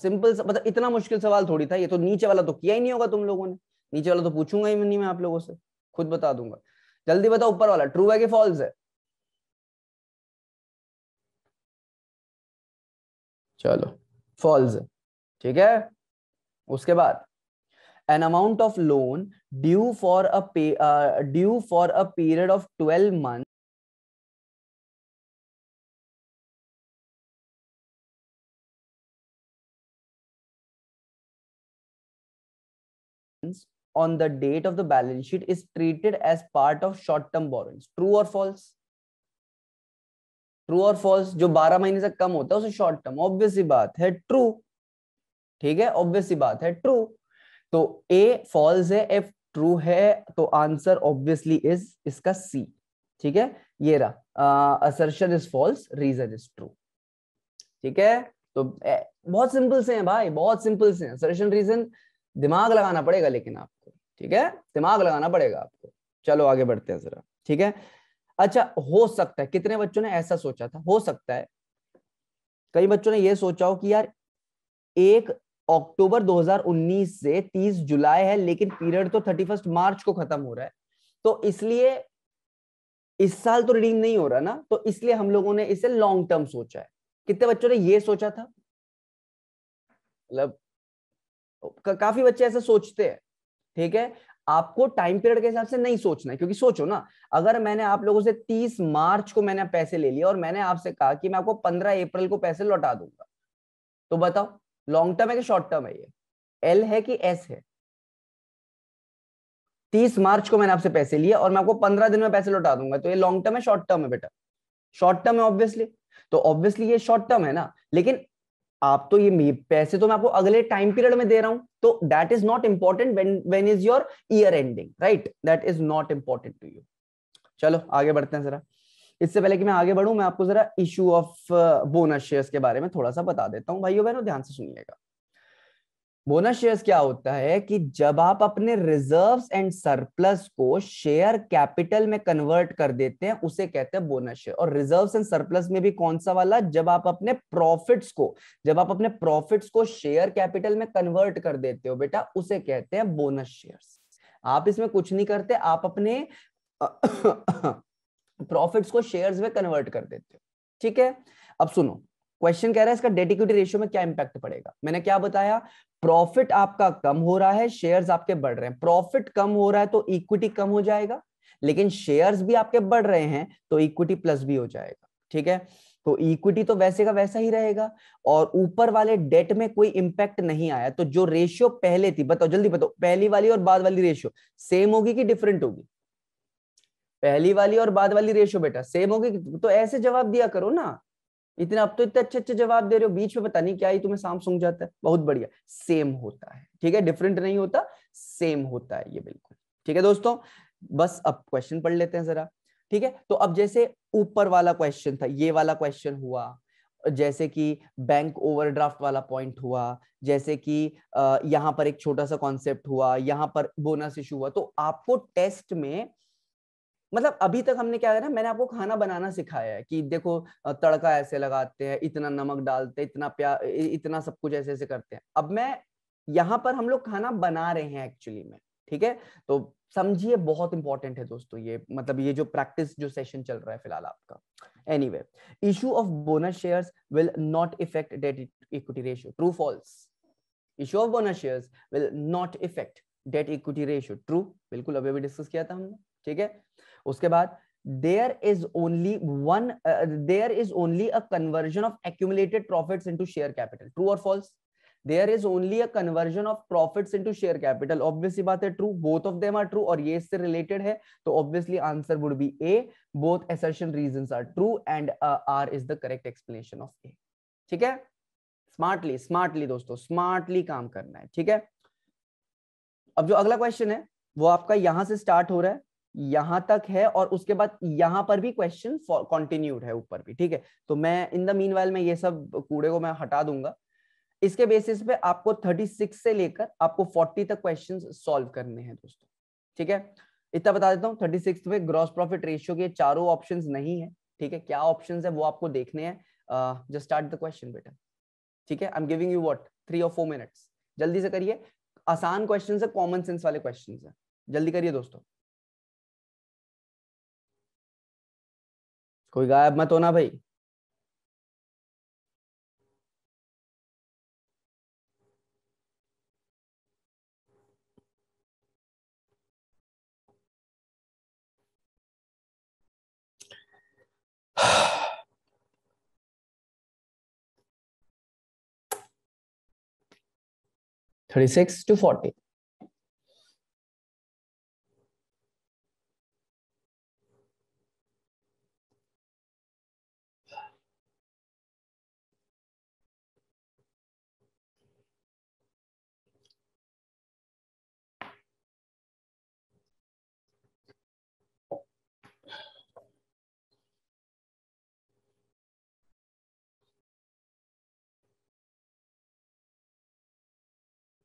सिंपल मतलब इतना मुश्किल सवाल थोड़ी था ये तो नीचे वाला तो किया ही नहीं होगा तुम लोगों ने नीचे वाला तो पूछूंगा ही नहीं मैं आप लोगों से खुद बता दूंगा जल्दी बताओ ऊपर वाला ट्रू
है कि फॉल्स है चलो फॉल्स है ठीक
है उसके बाद an amount of loan due for a due for a period of twelve month on the date of the balance sheet is treated as part of short term borrowings true or false true और false जो 12 महीने से कम होता है उसे short term obvious ही बात है true ठीक है ऑब्वियस ही बात है ट्रू तो ए फॉल्स है एफ ट्रू है तो आंसर ऑब्वियसली इज इसका सी ठीक है ये रहा assertion is false reason is true ठीक है तो ए, बहुत सिंपल से हैं भाई बहुत सिंपल से हैं असर्शन रीजन दिमाग लगाना पड़ेगा लेकिन आपको ठीक है दिमाग लगाना पड़ेगा आपको चलो आगे बढ़ते हैं जरा ठीक है अच्छा हो सकता है कितने बच्चों ने ऐसा सोचा था हो सकता है कई बच्चों ने यह सोचा हो कि यार एक अक्टूबर 2019 से 30 जुलाई है लेकिन पीरियड तो 31 मार्च को खत्म हो रहा है तो इसलिए इस साल तो रिडीम नहीं हो रहा ना तो इसलिए हम लोगों ने इसे लॉन्ग टर्म सोचा है कितने बच्चों ने यह सोचा था मतलब काफी बच्चे ऐसे सोचते हैं ठीक है आपको टाइम पीरियड के हिसाब से नहीं सोचना है क्योंकि सोचो ना अगर मैंने आप लोगों से 30 मार्च को मैंने पैसे ले लिए और मैंने आपसे कहा कि मैं आपको 15 अप्रैल को पैसे लौटा दूंगा तो बताओ लॉन्ग टर्म है कि शॉर्ट टर्म है ये एल है कि एस है 30 मार्च को मैंने आपसे पैसे लिए और मैं आपको पंद्रह दिन में पैसे लौटा दूंगा तो ये लॉन्ग टर्म है शॉर्ट टर्म है बेटा शॉर्ट टर्म है ऑब्वियसली तो ऑब्वियसली ये शॉर्ट टर्म है ना लेकिन आप तो ये पैसे तो मैं आपको अगले टाइम पीरियड में दे रहा हूं तो that is not important when is your year ending right that is not important to you चलो आगे बढ़ते हैं जरा इससे पहले कि मैं आगे बढ़ू मैं आपको जरा इशू ऑफ बोनस शेयर्स के बारे में थोड़ा सा बता देता हूँ भाइयों बहनों ध्यान से सुनिएगा बोनस शेयर्स क्या होता है कि जब आप अपने रिजर्व्स एंड सरप्लस को शेयर कैपिटल में कन्वर्ट कर देते हैं उसे कहते हैं बोनस शेयर और रिजर्व्स एंड सरप्लस में भी कौन सा वाला जब आप अपने प्रॉफिट्स को जब आप अपने प्रॉफिट्स को शेयर कैपिटल में कन्वर्ट कर देते हो बेटा उसे कहते हैं बोनस शेयर्स आप इसमें कुछ नहीं करते आप अपने प्रॉफिट्स को शेयर्स में कन्वर्ट कर देते हो ठीक है अब सुनो क्वेश्चन कह रहा है इसका डेट इक्विटी रेशियो में क्या इंपैक्ट पड़ेगा मैंने क्या बताया प्रॉफिट आपका कम हो रहा है शेयर्स आपके बढ़ रहे हैं प्रॉफिट कम हो रहा है तो इक्विटी कम हो जाएगा लेकिन शेयर्स भी आपके बढ़ रहे हैं तो इक्विटी प्लस भी हो जाएगा ठीक है तो इक्विटी तो वैसे का वैसा ही रहेगा और ऊपर वाले डेट में कोई इंपैक्ट नहीं आया तो जो रेशियो पहले थी बताओ जल्दी बताओ पहली वाली और बाद वाली रेशियो सेम होगी कि डिफरेंट होगी पहली वाली और बाद वाली रेशियो बेटा सेम होगी तो ऐसे जवाब दिया करो ना इतने अब तो इतने अच्छे अच्छे जवाब दे रहे हो बीच में पता नहीं क्या ही तुम्हें शाम सूंघ जाता है बहुत बढ़िया सेम होता है ठीक है डिफरेंट नहीं होता सेम होता है ये बिल्कुल ठीक है दोस्तों बस अब क्वेश्चन पढ़ लेते हैं जरा ठीक है तो अब जैसे ऊपर वाला क्वेश्चन था ये वाला क्वेश्चन हुआ जैसे कि बैंक ओवरड्राफ्ट वाला पॉइंट हुआ जैसे कि यहाँ पर एक छोटा सा कॉन्सेप्ट हुआ यहाँ पर बोनस इशू हुआ तो आपको टेस्ट में मतलब अभी तक हमने क्या करा मैंने आपको खाना बनाना सिखाया है कि देखो तड़का ऐसे लगाते हैं इतना नमक डालते हैं इतना प्या इतना सब कुछ ऐसे ऐसे करते हैं अब मैं यहाँ पर हम लोग खाना बना रहे हैं एक्चुअली में ठीक है तो समझिए बहुत इंपॉर्टेंट है दोस्तों ये मतलब ये जो प्रैक्टिस जो सेशन चल रहा है फिलहाल आपका anyway issue of bonus shares will not affect debt equity ratio true false issue of bonus shares will not affect debt equity ratio true बिल्कुल अभी अभी डिस्कस किया था हमने ठीक है उसके बाद there is only one there is only a conversion of accumulated profits into share capital true और false there is only a conversion of profits into share capital obviously बात है true both of them are true और ये इससे related है तो obviously answer would be A both assertion reasons are true and R is the correct explanation of A ठीक है smartly smartly दोस्तों स्मार्टली काम करना है ठीक है अब जो अगला क्वेश्चन है वो आपका यहां से स्टार्ट हो रहा है यहां तक है और उसके बाद यहां पर भी क्वेश्चन कंटिन्यूड है ऊपर भी ठीक है तो मैं इन द मीन वाइल में ये सब कूड़े को मैं हटा दूंगा इसके बेसिस पे आपको 36 से लेकर आपको 40 तक क्वेश्चन सॉल्व करने हैं दोस्तों ठीक है इतना बता देता हूँ थर्टी सिक्स में ग्रॉस प्रॉफिट रेशियो के चारों ऑप्शन नहीं है ठीक है क्या ऑप्शन है वो आपको देखने हैं जस्ट स्टार्ट द क्वेश्चन बेटा ठीक है I am giving you what three और फोर मिनट्स जल्दी से करिए आसान क्वेश्चन है कॉमन सेंस वाले क्वेश्चन है जल्दी करिए दोस्तों
कोई गायब मत होना भाई
thirty six to forty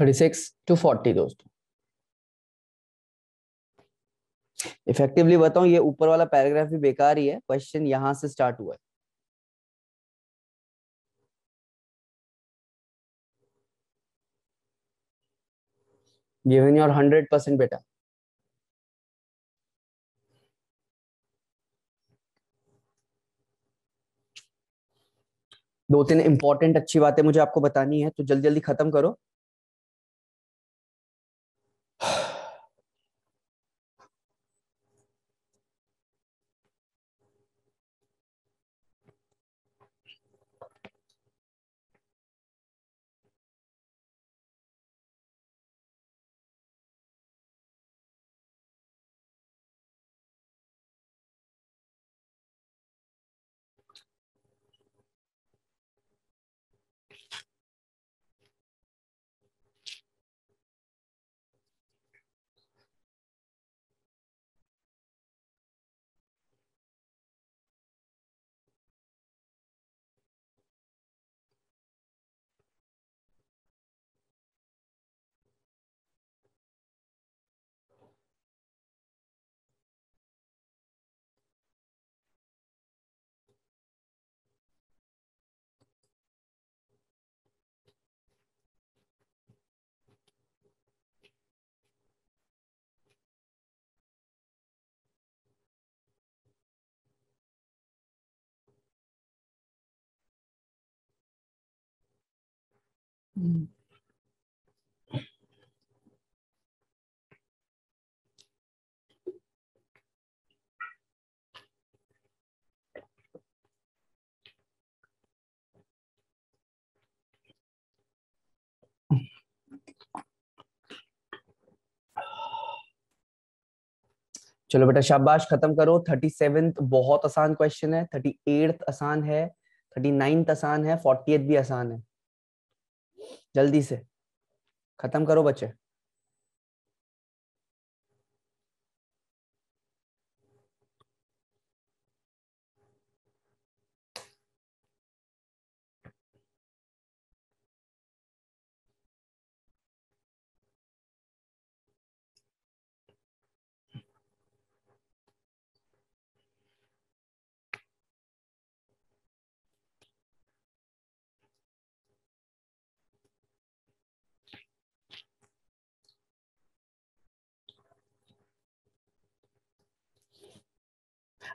thirty six to forty दोस्तों
इफेक्टिवली बताऊं ये ऊपर वाला पैराग्राफ भी बेकार ही है क्वेश्चन यहां से स्टार्ट हुआ है गिवन योर हंड्रेड परसेंट बेटा दो तीन इंपॉर्टेंट अच्छी बातें मुझे आपको बतानी है तो जल्दी जल्दी खत्म करो
Mm.
चलो बेटा शाबाश खत्म करो थर्टी सेवेंथ बहुत आसान क्वेश्चन है थर्टी एट आसान है थर्टी नाइन्थ आसान है फोर्टी भी आसान है जल्दी से खत्म करो बच्चे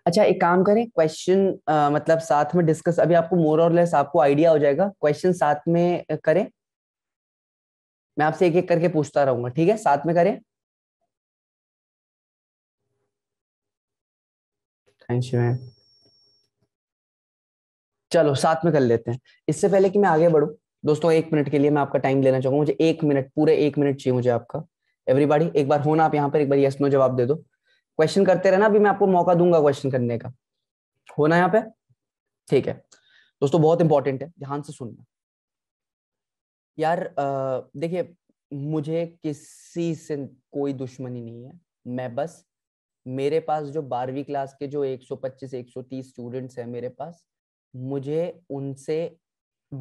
अच्छा एक काम करें क्वेश्चन
मतलब साथ में डिस्कस अभी आपको मोर और लेस आपको आइडिया हो जाएगा क्वेश्चन साथ में करें मैं आपसे एक एक करके पूछता रहूंगा ठीक है साथ में करें थैंक यू मैम चलो साथ में कर लेते हैं इससे पहले कि मैं आगे बढ़ू दोस्तों एक मिनट के लिए मैं आपका टाइम लेना चाहूंगा मुझे एक मिनट पूरे एक मिनट चाहिए मुझे आपका एवरीबॉडी एक बार होना आप यहाँ पर एक बार यस नो जवाब दे दो क्वेश्चन करते रहना अभी मैं आपको मौका दूंगा क्वेश्चन करने का होना यहाँ पे ठीक है दोस्तों बहुत इंपॉर्टेंट है ध्यान से सुनना यार देखिए मुझे किसी से कोई दुश्मनी नहीं है मैं बस मेरे पास जो बारहवीं क्लास के जो 125 130 स्टूडेंट्स हैं मेरे पास मुझे उनसे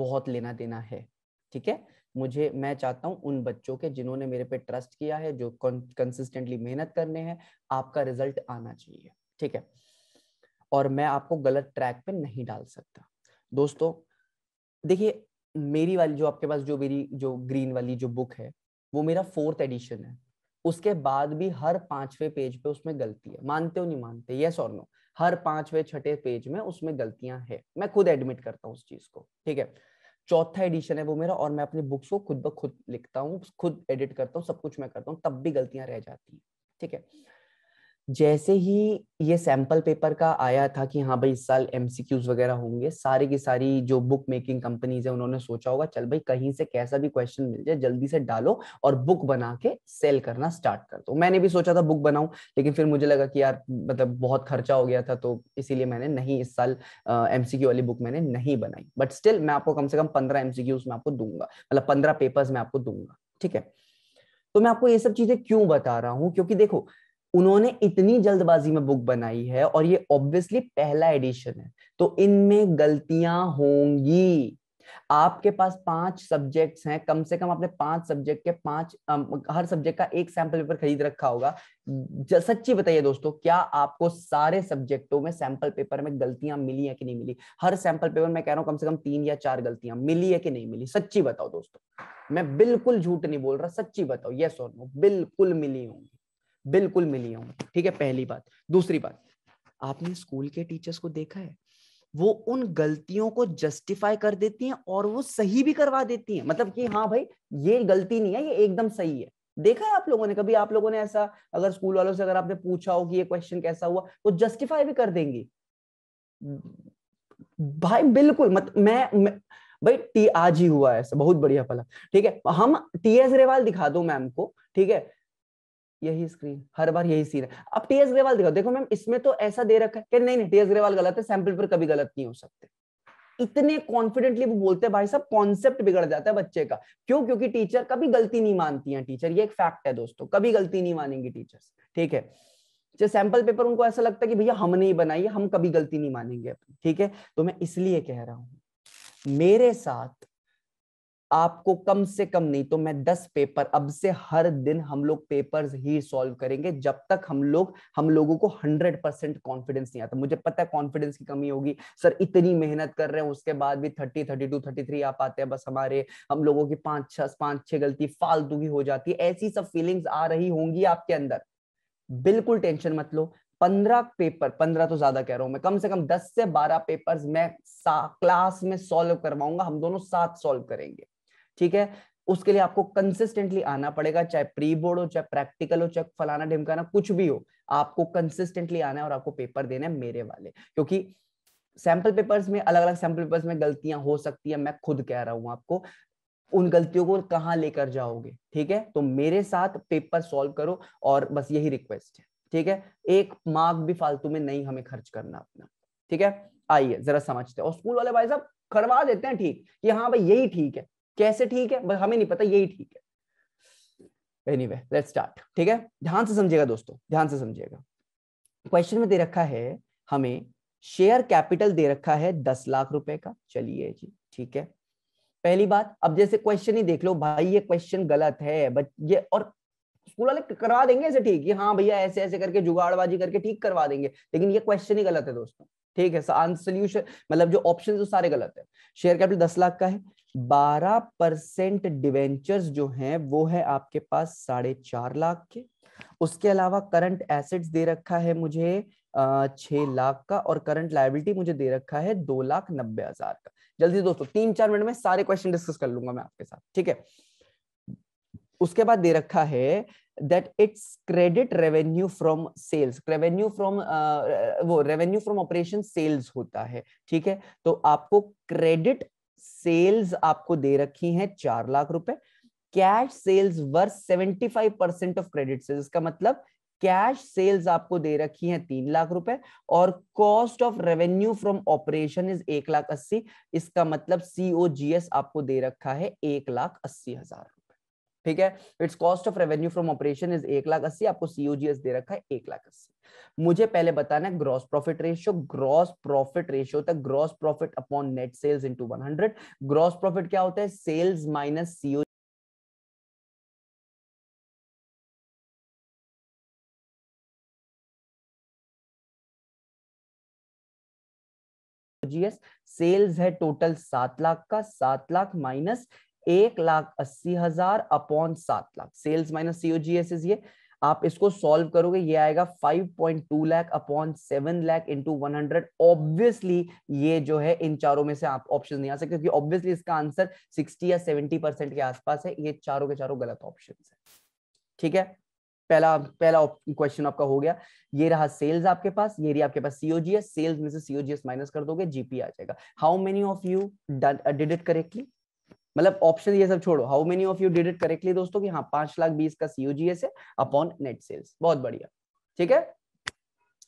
बहुत लेना देना है ठीक है मुझे मैं चाहता हूं उन बच्चों के जिन्होंने मेरे पे ट्रस्ट किया है जो कंसिस्टेंटली मेहनत करने हैं आपका रिजल्ट आना चाहिए ठीक है और मैं आपको गलत ट्रैक पे नहीं डाल सकता दोस्तों देखिए मेरी वाली जो आपके पास जो मेरी जो ग्रीन वाली जो बुक है वो मेरा फोर्थ एडिशन है उसके बाद भी हर पांचवे पेज पे उसमें गलती है मानते हो नहीं मानते यस और नो हर पांचवे छठे पेज में उसमें गलतियां हैं मैं खुद एडमिट करता हूँ उस चीज को ठीक है चौथा एडिशन है वो मेरा और मैं अपनी बुक्स को खुद ब खुद लिखता हूँ खुद एडिट करता हूँ सब कुछ मैं करता हूँ तब भी गलतियां रह जाती हैं ठीक है जैसे ही ये सैम्पल पेपर का आया था कि हाँ भाई इस साल एमसीक्यूज वगैरह होंगे सारे की सारी जो बुक मेकिंग कंपनीज है उन्होंने सोचा होगा चल भाई कहीं से कैसा भी क्वेश्चन मिल जाए जल्दी से डालो और बुक बना के सेल करना स्टार्ट कर दो मैंने भी सोचा था बुक बनाऊं लेकिन फिर मुझे लगा कि यार मतलब बहुत खर्चा हो गया था तो इसीलिए मैंने नहीं इस साल एमसीक्यू वाली बुक मैंने नहीं बनाई बट स्टिल मैं आपको कम से कम पंद्रह एमसीक्यूज में आपको दूंगा मतलब पंद्रह पेपर्स में आपको दूंगा ठीक है तो मैं आपको ये सब चीजें क्यों बता रहा हूँ क्योंकि देखो उन्होंने इतनी जल्दबाजी में बुक बनाई है और ये ऑब्वियसली पहला एडिशन है तो इनमें गलतियां होंगी आपके पास पांच सब्जेक्ट्स हैं कम से कम आपने पांच सब्जेक्ट के पांच हर सब्जेक्ट का एक सैंपल पेपर खरीद रखा होगा सच्ची बताइए दोस्तों क्या आपको सारे सब्जेक्टों में सैंपल पेपर में गलतियां मिली है कि नहीं मिली हर सैंपल पेपर में कह रहा हूं कम से कम तीन या चार गलतियां मिली है कि नहीं मिली सच्ची बताओ दोस्तों मैं बिल्कुल झूठ नहीं बोल रहा सच्ची बताओ यस और नो बिल्कुल मिली होंगी बिल्कुल मिली हूँ ठीक है पहली बात दूसरी बात आपने स्कूल के टीचर्स को देखा है वो उन गलतियों को जस्टिफाई कर देती हैं और वो सही भी करवा देती हैं मतलब कि हाँ भाई ये गलती नहीं है ये एकदम सही है देखा है आप लोगों ने कभी आप लोगों ने ऐसा अगर स्कूल वालों से अगर आपने पूछा हो कि ये क्वेश्चन कैसा हुआ तो जस्टिफाई भी कर देंगी भाई बिल्कुल मत मैं, मैं भाई टी आज ही हुआ ऐसा बहुत बढ़िया फला ठीक है हम टी एस रेवाल दिखा दो मैम को ठीक है यही स्क्रीन हर बार यही सीन है अब टी एस ग्रेवाल देखो देखो मैम इसमें तो ऐसा दे रखा है कि नहीं नहीं टी एस ग्रेवाल गलत है सैंपल पर कभी गलत नहीं हो सकते इतने कॉन्फिडेंटली वो बोलते हैं भाई साहब कॉन्सेप्ट बिगड़ जाता है बच्चे का क्यों क्योंकि टीचर कभी गलती नहीं मानती है टीचर ये एक फैक्ट है दोस्तों कभी गलती नहीं मानेंगी टीचर ठीक है जो सैंपल पेपर उनको ऐसा लगता है कि भैया हमने ही बनाई हम कभी गलती नहीं मानेंगे ठीक है तो मैं इसलिए कह रहा हूं मेरे साथ आपको कम से कम नहीं तो मैं दस पेपर अब से हर दिन हम लोग पेपर ही सॉल्व करेंगे जब तक हम लोग हम लोगों को हंड्रेड परसेंट कॉन्फिडेंस नहीं आता मुझे पता है कॉन्फिडेंस की कमी होगी सर इतनी मेहनत कर रहे हैं उसके बाद भी thirty thirty two thirty three आ पाते हैं बस हमारे हम लोगों की पांच छह पांच छह गलती फालतू की हो जाती है ऐसी सब फीलिंग्स आ रही होंगी आपके अंदर बिल्कुल टेंशन मत लो पंद्रह पेपर पंद्रह तो ज्यादा कह रहा हूं मैं कम से कम दस से बारह पेपर्स मैं क्लास में सॉल्व करवाऊंगा हम दोनों साथ सॉल्व करेंगे ठीक है उसके लिए आपको कंसिस्टेंटली आना पड़ेगा चाहे प्री बोर्ड हो चाहे प्रैक्टिकल हो चाहे फलाना ढिमकाना कुछ भी हो आपको कंसिस्टेंटली आना है और आपको पेपर देना है मेरे वाले क्योंकि सैंपल पेपर्स में अलग अलग सैंपल पेपर्स में गलतियां हो सकती है मैं खुद कह रहा हूं आपको उन गलतियों को कहां लेकर जाओगे ठीक है तो मेरे साथ पेपर सॉल्व करो और बस यही रिक्वेस्ट है ठीक है एक मार्क भी फालतू में नहीं हमें खर्च करना अपना ठीक है आइए जरा समझते हैं और स्कूल वाले भाई साहब करवा देते हैं ठीक कि हाँ भाई यही ठीक है कैसे ठीक है बस हमें नहीं पता यही ठीक है वे लेट स्टार्ट ठीक है ध्यान से समझिएगा दोस्तों ध्यान से समझिएगा क्वेश्चन में दे रखा है हमें शेयर कैपिटल दे रखा है दस लाख रुपए का चलिए जी ठीक है पहली बात अब जैसे क्वेश्चन ही देख लो भाई ये क्वेश्चन गलत है बट ये और स्कूल वाले करवा देंगे ऐसे ठीक है हाँ भैया ऐसे ऐसे करके जुगाड़बाजी करके ठीक करवा देंगे लेकिन ये क्वेश्चन ही गलत है दोस्तों ठीक है सोल्यूशन मतलब जो ऑप्शन है सारे गलत है शेयर कैपिटल दस लाख का है बारह परसेंट डिवेंचर्स जो हैं वो है आपके पास साढ़े चार लाख के उसके अलावा करंट एसेट्स दे रखा है मुझे छह लाख का और करंट लाइबिलिटी मुझे दे रखा है दो लाख नब्बे हजार का जल्दी दोस्तों तीन चार मिनट में सारे क्वेश्चन डिस्कस कर लूंगा मैं आपके साथ ठीक है उसके बाद दे रखा है that it's credit revenue from sales revenue from वो रेवेन्यू फ्रॉम ऑपरेशन सेल्स होता है ठीक है तो आपको क्रेडिट सेल्स आपको दे रखी हैं चार लाख रुपए cash sales were five percent of credit sales का मतलब कैश सेल्स आपको दे रखी है तीन लाख रुपए और cost of revenue from operation is एक लाख अस्सी इसका मतलब सीओजीएस आपको दे रखा है एक लाख अस्सी हजार ठीक है it's cost of revenue from operation is एक लाख अस्सी आपको सीओजीएस दे रखा है एक लाख अस्सी मुझे पहले बताना है gross profit ratio gross profit ratio तक gross profit upon net sales into 100 gross profit क्या होता है सेल्स माइनस सीओ सेल्स है टोटल सात लाख का सात लाख माइनस एक लाख अस्सी हजार अपॉन सात lakh sales minus COGS is ये आप इसको सॉल्व करोगे ये आएगा 5.2 लाख अपॉन 7 लाख इनटू 100 ऑब्वियसली ये जो है इन चारों में से आप ऑप्शन नहीं आ सकते क्योंकि ऑब्वियसली इसका आंसर 60 या 70 परसेंट के आसपास है ये चारों के चारों गलत ऑप्शन है ठीक है पहला पहला क्वेश्चन आपका हो गया ये रहा सेल्स आपके पास ये रही आपके पास सीओजीएस सेल्स में से सीओजीएस माइनस कर दोगे जीपी आ जाएगा how many of you did it correctly मतलब ऑप्शन ये सब छोड़ो how many of you did it correctly दोस्तों कि हाँ पांच लाख बीस का सीयूजीएस है अपॉन नेट सेल्स बहुत बढ़िया ठीक है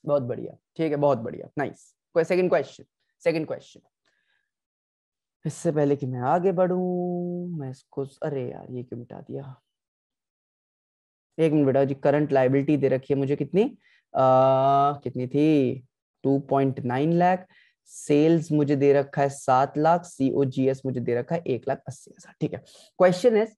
बहुत बढ़िया ठीक है बहुत बढ़िया nice second question second question इससे पहले कि मैं आगे बढ़ू मैं इसको अरे यार ये क्यों मिटा दिया एक मिनट बेटा जी करंट लाइबिलिटी दे रखी है मुझे कितनी आ, कितनी थी 2.9 लाख सेल्स मुझे दे रखा है सात लाख सीओजीएस मुझे दे रखा है एक लाख अस्सी हजार ठीक है question is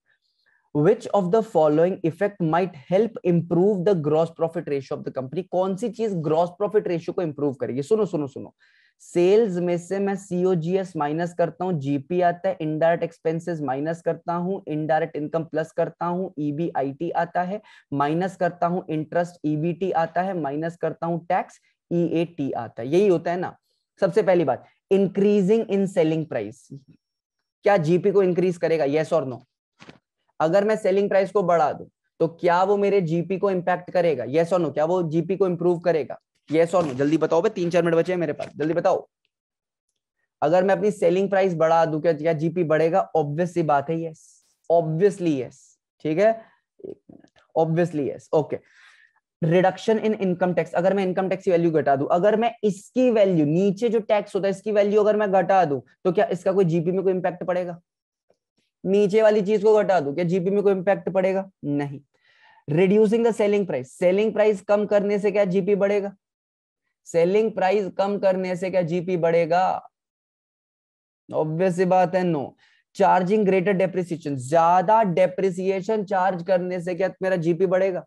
which of the following effect might help improve the gross profit ratio of the company कौन सी चीज ग्रॉस प्रॉफिट रेशियो को इंप्रूव करेगी सुनो सुनो सुनो सेल्स में से मैं सीओजीएस माइनस करता हूँ जीपी आता है इनडायरेक्ट एक्सपेंसेस माइनस करता हूँ इनडायरेक्ट इनकम प्लस करता हूँ ईबीआईटी e आता है माइनस करता हूँ इंटरेस्ट ईबीटी e आता है माइनस करता हूँ टैक्स ईएटी e आता है यही होता है ना सबसे पहली बात इंक्रीजिंग इन सेलिंग प्राइस क्या जीपी को इंक्रीज करेगा येस और नो अगर मैं सेलिंग प्राइस को बढ़ा दू तो क्या वो मेरे जीपी को इंपैक्ट करेगा येस और नो क्या वो जीपी को इंप्रूव करेगा येस और नो जल्दी बताओ भाई तीन चार मिनट बचे हैं मेरे पास जल्दी बताओ अगर मैं अपनी सेलिंग प्राइस बढ़ा दू क्या क्या जीपी बढ़ेगा ऑब्वियसली बात है येस ऑब्वियसली यस ठीक है एक minute obviously yes okay reduction in income tax अगर मैं इनकम टैक्स की वैल्यू घटा दू अगर मैं इसकी वैल्यू नीचे जो टैक्स होता है इसकी वैल्यू अगर मैं घटा दू तो क्या इसका कोई जीपी में कोई इंपैक्ट पड़ेगा नीचे वाली चीज को घटा दू क्या जीपी में कोई इंपैक्ट पड़ेगा नहीं reducing the selling price selling price कम करने से क्या जीपी बढ़ेगा सेलिंग प्राइस कम करने से क्या जीपी बढ़ेगा ऑब्वियस बात है नो चार्जिंग ग्रेटर डेप्रिसिएशन ज्यादा डेप्रिसिएशन चार्ज करने से क्या मेरा जीपी बढ़ेगा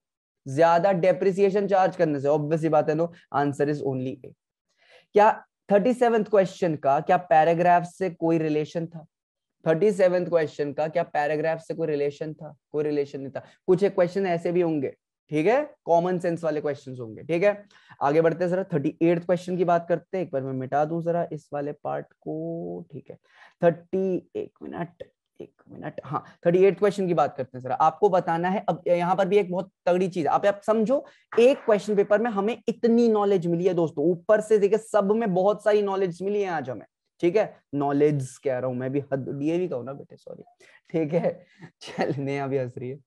ज्यादा डेप्रिसिएशन चार्ज करने से ऑब्वियसली बात है no answer is only A क्या थर्टी सेवन क्वेश्चन का क्या पैराग्राफ से कोई रिलेशन था थर्टी सेवन क्वेश्चन का क्या पैराग्राफ से कोई रिलेशन था कोई रिलेशन नहीं था कुछ एक क्वेश्चन ऐसे भी होंगे ठीक है कॉमन सेंस वाले क्वेश्चन होंगे ठीक है आगे बढ़ते हैं जरा थर्टी एट क्वेश्चन की बात करते हैं एक बार मैं मिटा दूं जरा इस वाले पार्ट को ठीक है थर्टी एक मिनट एक मिनट हाँ थर्टी एट क्वेश्चन की बात करते हैं सर आपको बताना है अब यहाँ पर भी एक बहुत तगड़ी चीज आप आप समझो एक क्वेश्चन पेपर में हमें इतनी नॉलेज मिली है दोस्तों ऊपर से देखिए सब में बहुत सारी नॉलेज मिली है आज हमें ठीक है नॉलेज कह रहा हूं मैं भी हद डीएवी भी कहूँ ना बेटे सॉरी ठीक है चल नया भी हंस रही है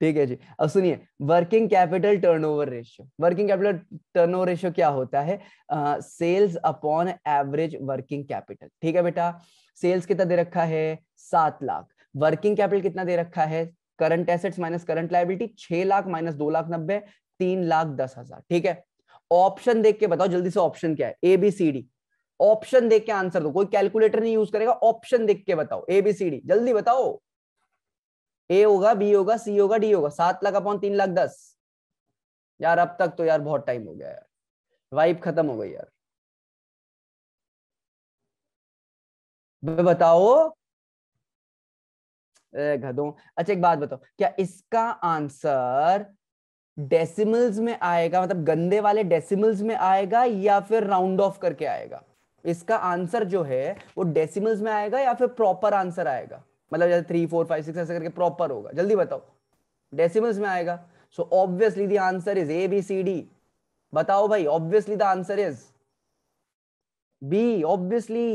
ठीक है जी अब सुनिए working capital turnover ratio working capital turnover ratio क्या होता है sales upon average working capital ठीक है बेटा सेल्स कितना दे रखा है सात लाख वर्किंग कैपिटल कितना दे रखा है current assets minus current liability छह लाख माइनस दो लाख नब्बे तीन लाख दस हजार ठीक है ऑप्शन देख के बताओ जल्दी से ऑप्शन क्या है A B C D option देख के आंसर दो कोई कैलकुलेटर नहीं यूज करेगा ऑप्शन देख के बताओ ए बी सी डी जल्दी बताओ ए होगा बी होगा सी होगा डी होगा सात लाख अपॉन तीन लाख दस यार अब तक तो यार बहुत टाइम हो गया यार वाइब खत्म हो गई यार
बताओ गधों
अच्छा एक बात बताओ क्या इसका आंसर डेसिमल्स में आएगा मतलब गंदे वाले डेसिमल्स में आएगा या फिर राउंड ऑफ करके आएगा इसका आंसर जो है वो डेसिमल्स में आएगा या फिर प्रॉपर आंसर आएगा मतलब जैसे थ्री फोर फाइव सिक्स ऐसे करके प्रॉपर होगा जल्दी बताओ डेसिमल्स में आएगा so obviously answer is A B C D बताओ भाई obviously the answer is B obviously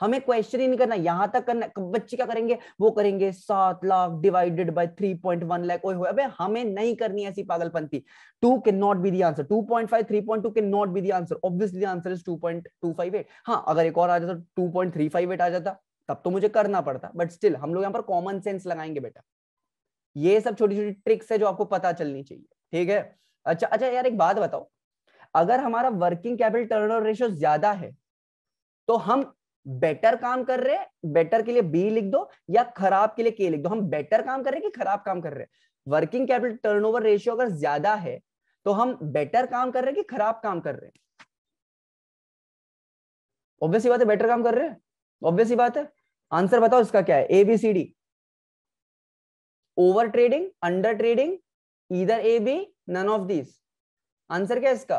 हमें क्वेश्चन ही नहीं करना यहां तक करना बच्चे क्या करेंगे वो करेंगे सात lakh divided by three point one lakh अबे हमें नहीं करनी ऐसी पागलपंती two cannot be the answer two point five three point two cannot be the answer obviously answer is two point two five eight हाँ अगर एक और आ जाता two point three five eight आ जाता तब तो मुझे करना पड़ता बट स्टिल हम लोग यहाँ पर कॉमन सेंस लगाएंगे बेटा ये सब छोटी छोटी ट्रिक्स है जो आपको पता चलनी चाहिए ठीक है अच्छा अच्छा यार एक बात बताओ अगर हमारा वर्किंग कैपिटल टर्नओवर रेशियो ज्यादा है तो हम बेटर काम कर रहे हैं बेटर के लिए बी लिख दो या खराब के लिए के लिख दो हम बेटर काम कर रहे हैं कि खराब काम कर रहे हैं वर्किंग कैपिटल टर्नओवर रेशियो अगर ज्यादा है तो हम बेटर काम कर रहे हैं कि खराब काम कर रहे हैं ऑब्वियस बात है बेटर काम कर रहे हैं ऑब्वियस बात है आंसर बताओ इसका क्या है A B C D over trading under trading इधर A B none of this
answer क्या है इसका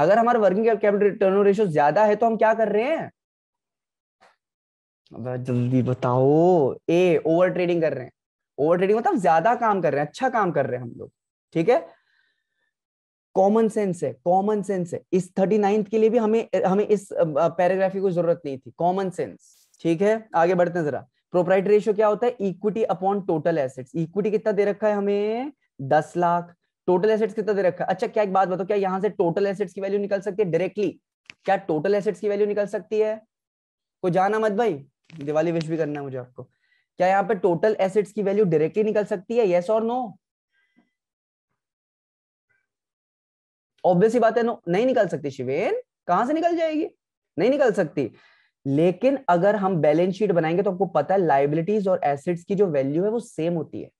अगर हमारा वर्किंग कैपिटल
टर्न रेशियो ज्यादा है तो हम क्या कर रहे हैं जल्दी बताओ ए ओवर ट्रेडिंग कर रहे हैं ओवर ट्रेडिंग मतलब ज्यादा काम कर रहे हैं अच्छा काम कर रहे हैं हम लोग ठीक है कॉमन सेंस है कॉमन सेंस है इस थर्टी नाइन्थ के लिए भी हमें हमें इस पैराग्राफी को जरूरत नहीं थी कॉमन सेंस ठीक है आगे बढ़ते हैं जरा प्रोपराइट रेशियो क्या होता है equity upon total assets equity कितना दे रखा है हमें दस लाख टोटल एसेट्स कितना दे रखा है अच्छा क्या एक बात बताओ क्या यहाँ से टोटल एसेट्स की वैल्यू निकल सकती है डायरेक्टली क्या टोटल एसेट्स की वैल्यू निकल सकती है को जाना मत भाई दिवाली विश भी करना है मुझे आपको क्या यहाँ पे टोटल एसेट्स की वैल्यू डायरेक्टली निकल सकती है येस और नो ऑब्वियस बात है नो नहीं निकल सकती शिवेन कहां से निकल जाएगी नहीं निकल सकती लेकिन अगर हम बैलेंस शीट बनाएंगे तो आपको पता है लाइबिलिटीज और एसेट्स की जो वैल्यू है वो सेम होती है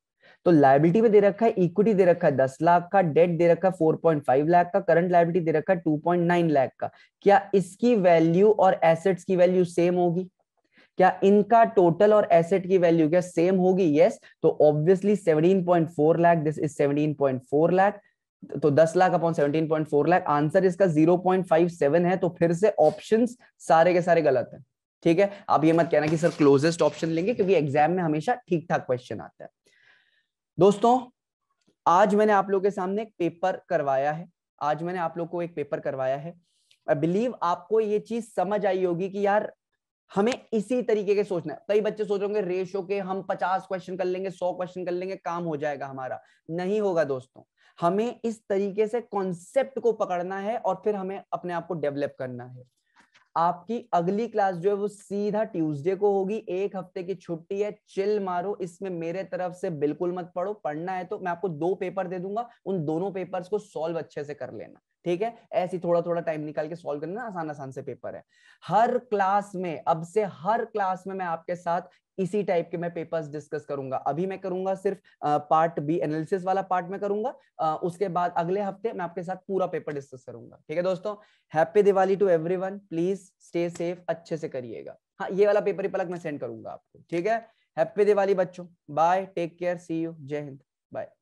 तो लाइबिलिटी में दे रखा है इक्विटी दे रखा है दस लाख का डेट दे रखा है फोर पॉइंट फाइव लाख का करंट लाइबिलिटी दे रखा है टू पॉइंट नाइन लाख का क्या इसकी वैल्यू और एसेट्स की वैल्यू सेम होगी क्या इनका टोटल और एसेट की वैल्यू क्या सेम होगी यस yes. तो obviously point four lakh this is seventeen point four lakh तो दस lakh upon seventeen point four lakh answer इसका जीरो पॉइंट फाइव सेवन है तो फिर से ऑप्शन सारे के सारे गलत है ठीक है आप ये मत कहना कि सर क्लोजेस्ट ऑप्शन लेंगे क्योंकि एग्जाम में हमेशा ठीक ठाक क्वेश्चन आता है दोस्तों आज मैंने आप लोगों के सामने एक पेपर करवाया है आज मैंने आप लोग को एक पेपर करवाया है आई बिलीव आपको ये चीज समझ आई होगी कि यार हमें इसी तरीके के सोचना है कई बच्चे सोचेंगे रेशो के हम पचास क्वेश्चन कर लेंगे सौ क्वेश्चन कर लेंगे काम हो जाएगा हमारा नहीं होगा दोस्तों हमें इस तरीके से कॉन्सेप्ट को पकड़ना है और फिर हमें अपने आप को डेवलप करना है आपकी अगली क्लास जो है वो सीधा ट्यूसडे को होगी एक हफ्ते की छुट्टी है चिल मारो इसमें मेरे तरफ से बिल्कुल मत पढ़ो पढ़ना है तो मैं आपको दो पेपर दे दूंगा उन दोनों पेपर्स को सॉल्व अच्छे से कर लेना ठीक है ऐसे थोड़ा थोड़ा टाइम निकाल के सॉल्व करना आसान आसान से पेपर है हर क्लास में अब से हर क्लास में मैं आपके साथ इसी टाइप के मैं पेपर्स डिस्कस करूंगा अभी मैं करूंगा सिर्फ पार्ट बी एनालिसिस वाला पार्ट में करूंगा उसके बाद अगले हफ्ते मैं आपके साथ पूरा पेपर डिस्कस करूंगा ठीक है दोस्तों happy Diwali to every please stay safe अच्छे से करिएगा हाँ ये वाला पेपर ही पलक मैं सेंड करूंगा आपको ठीक है हैप्पी दिवाली बच्चों bye take care see you जय हिंद बाय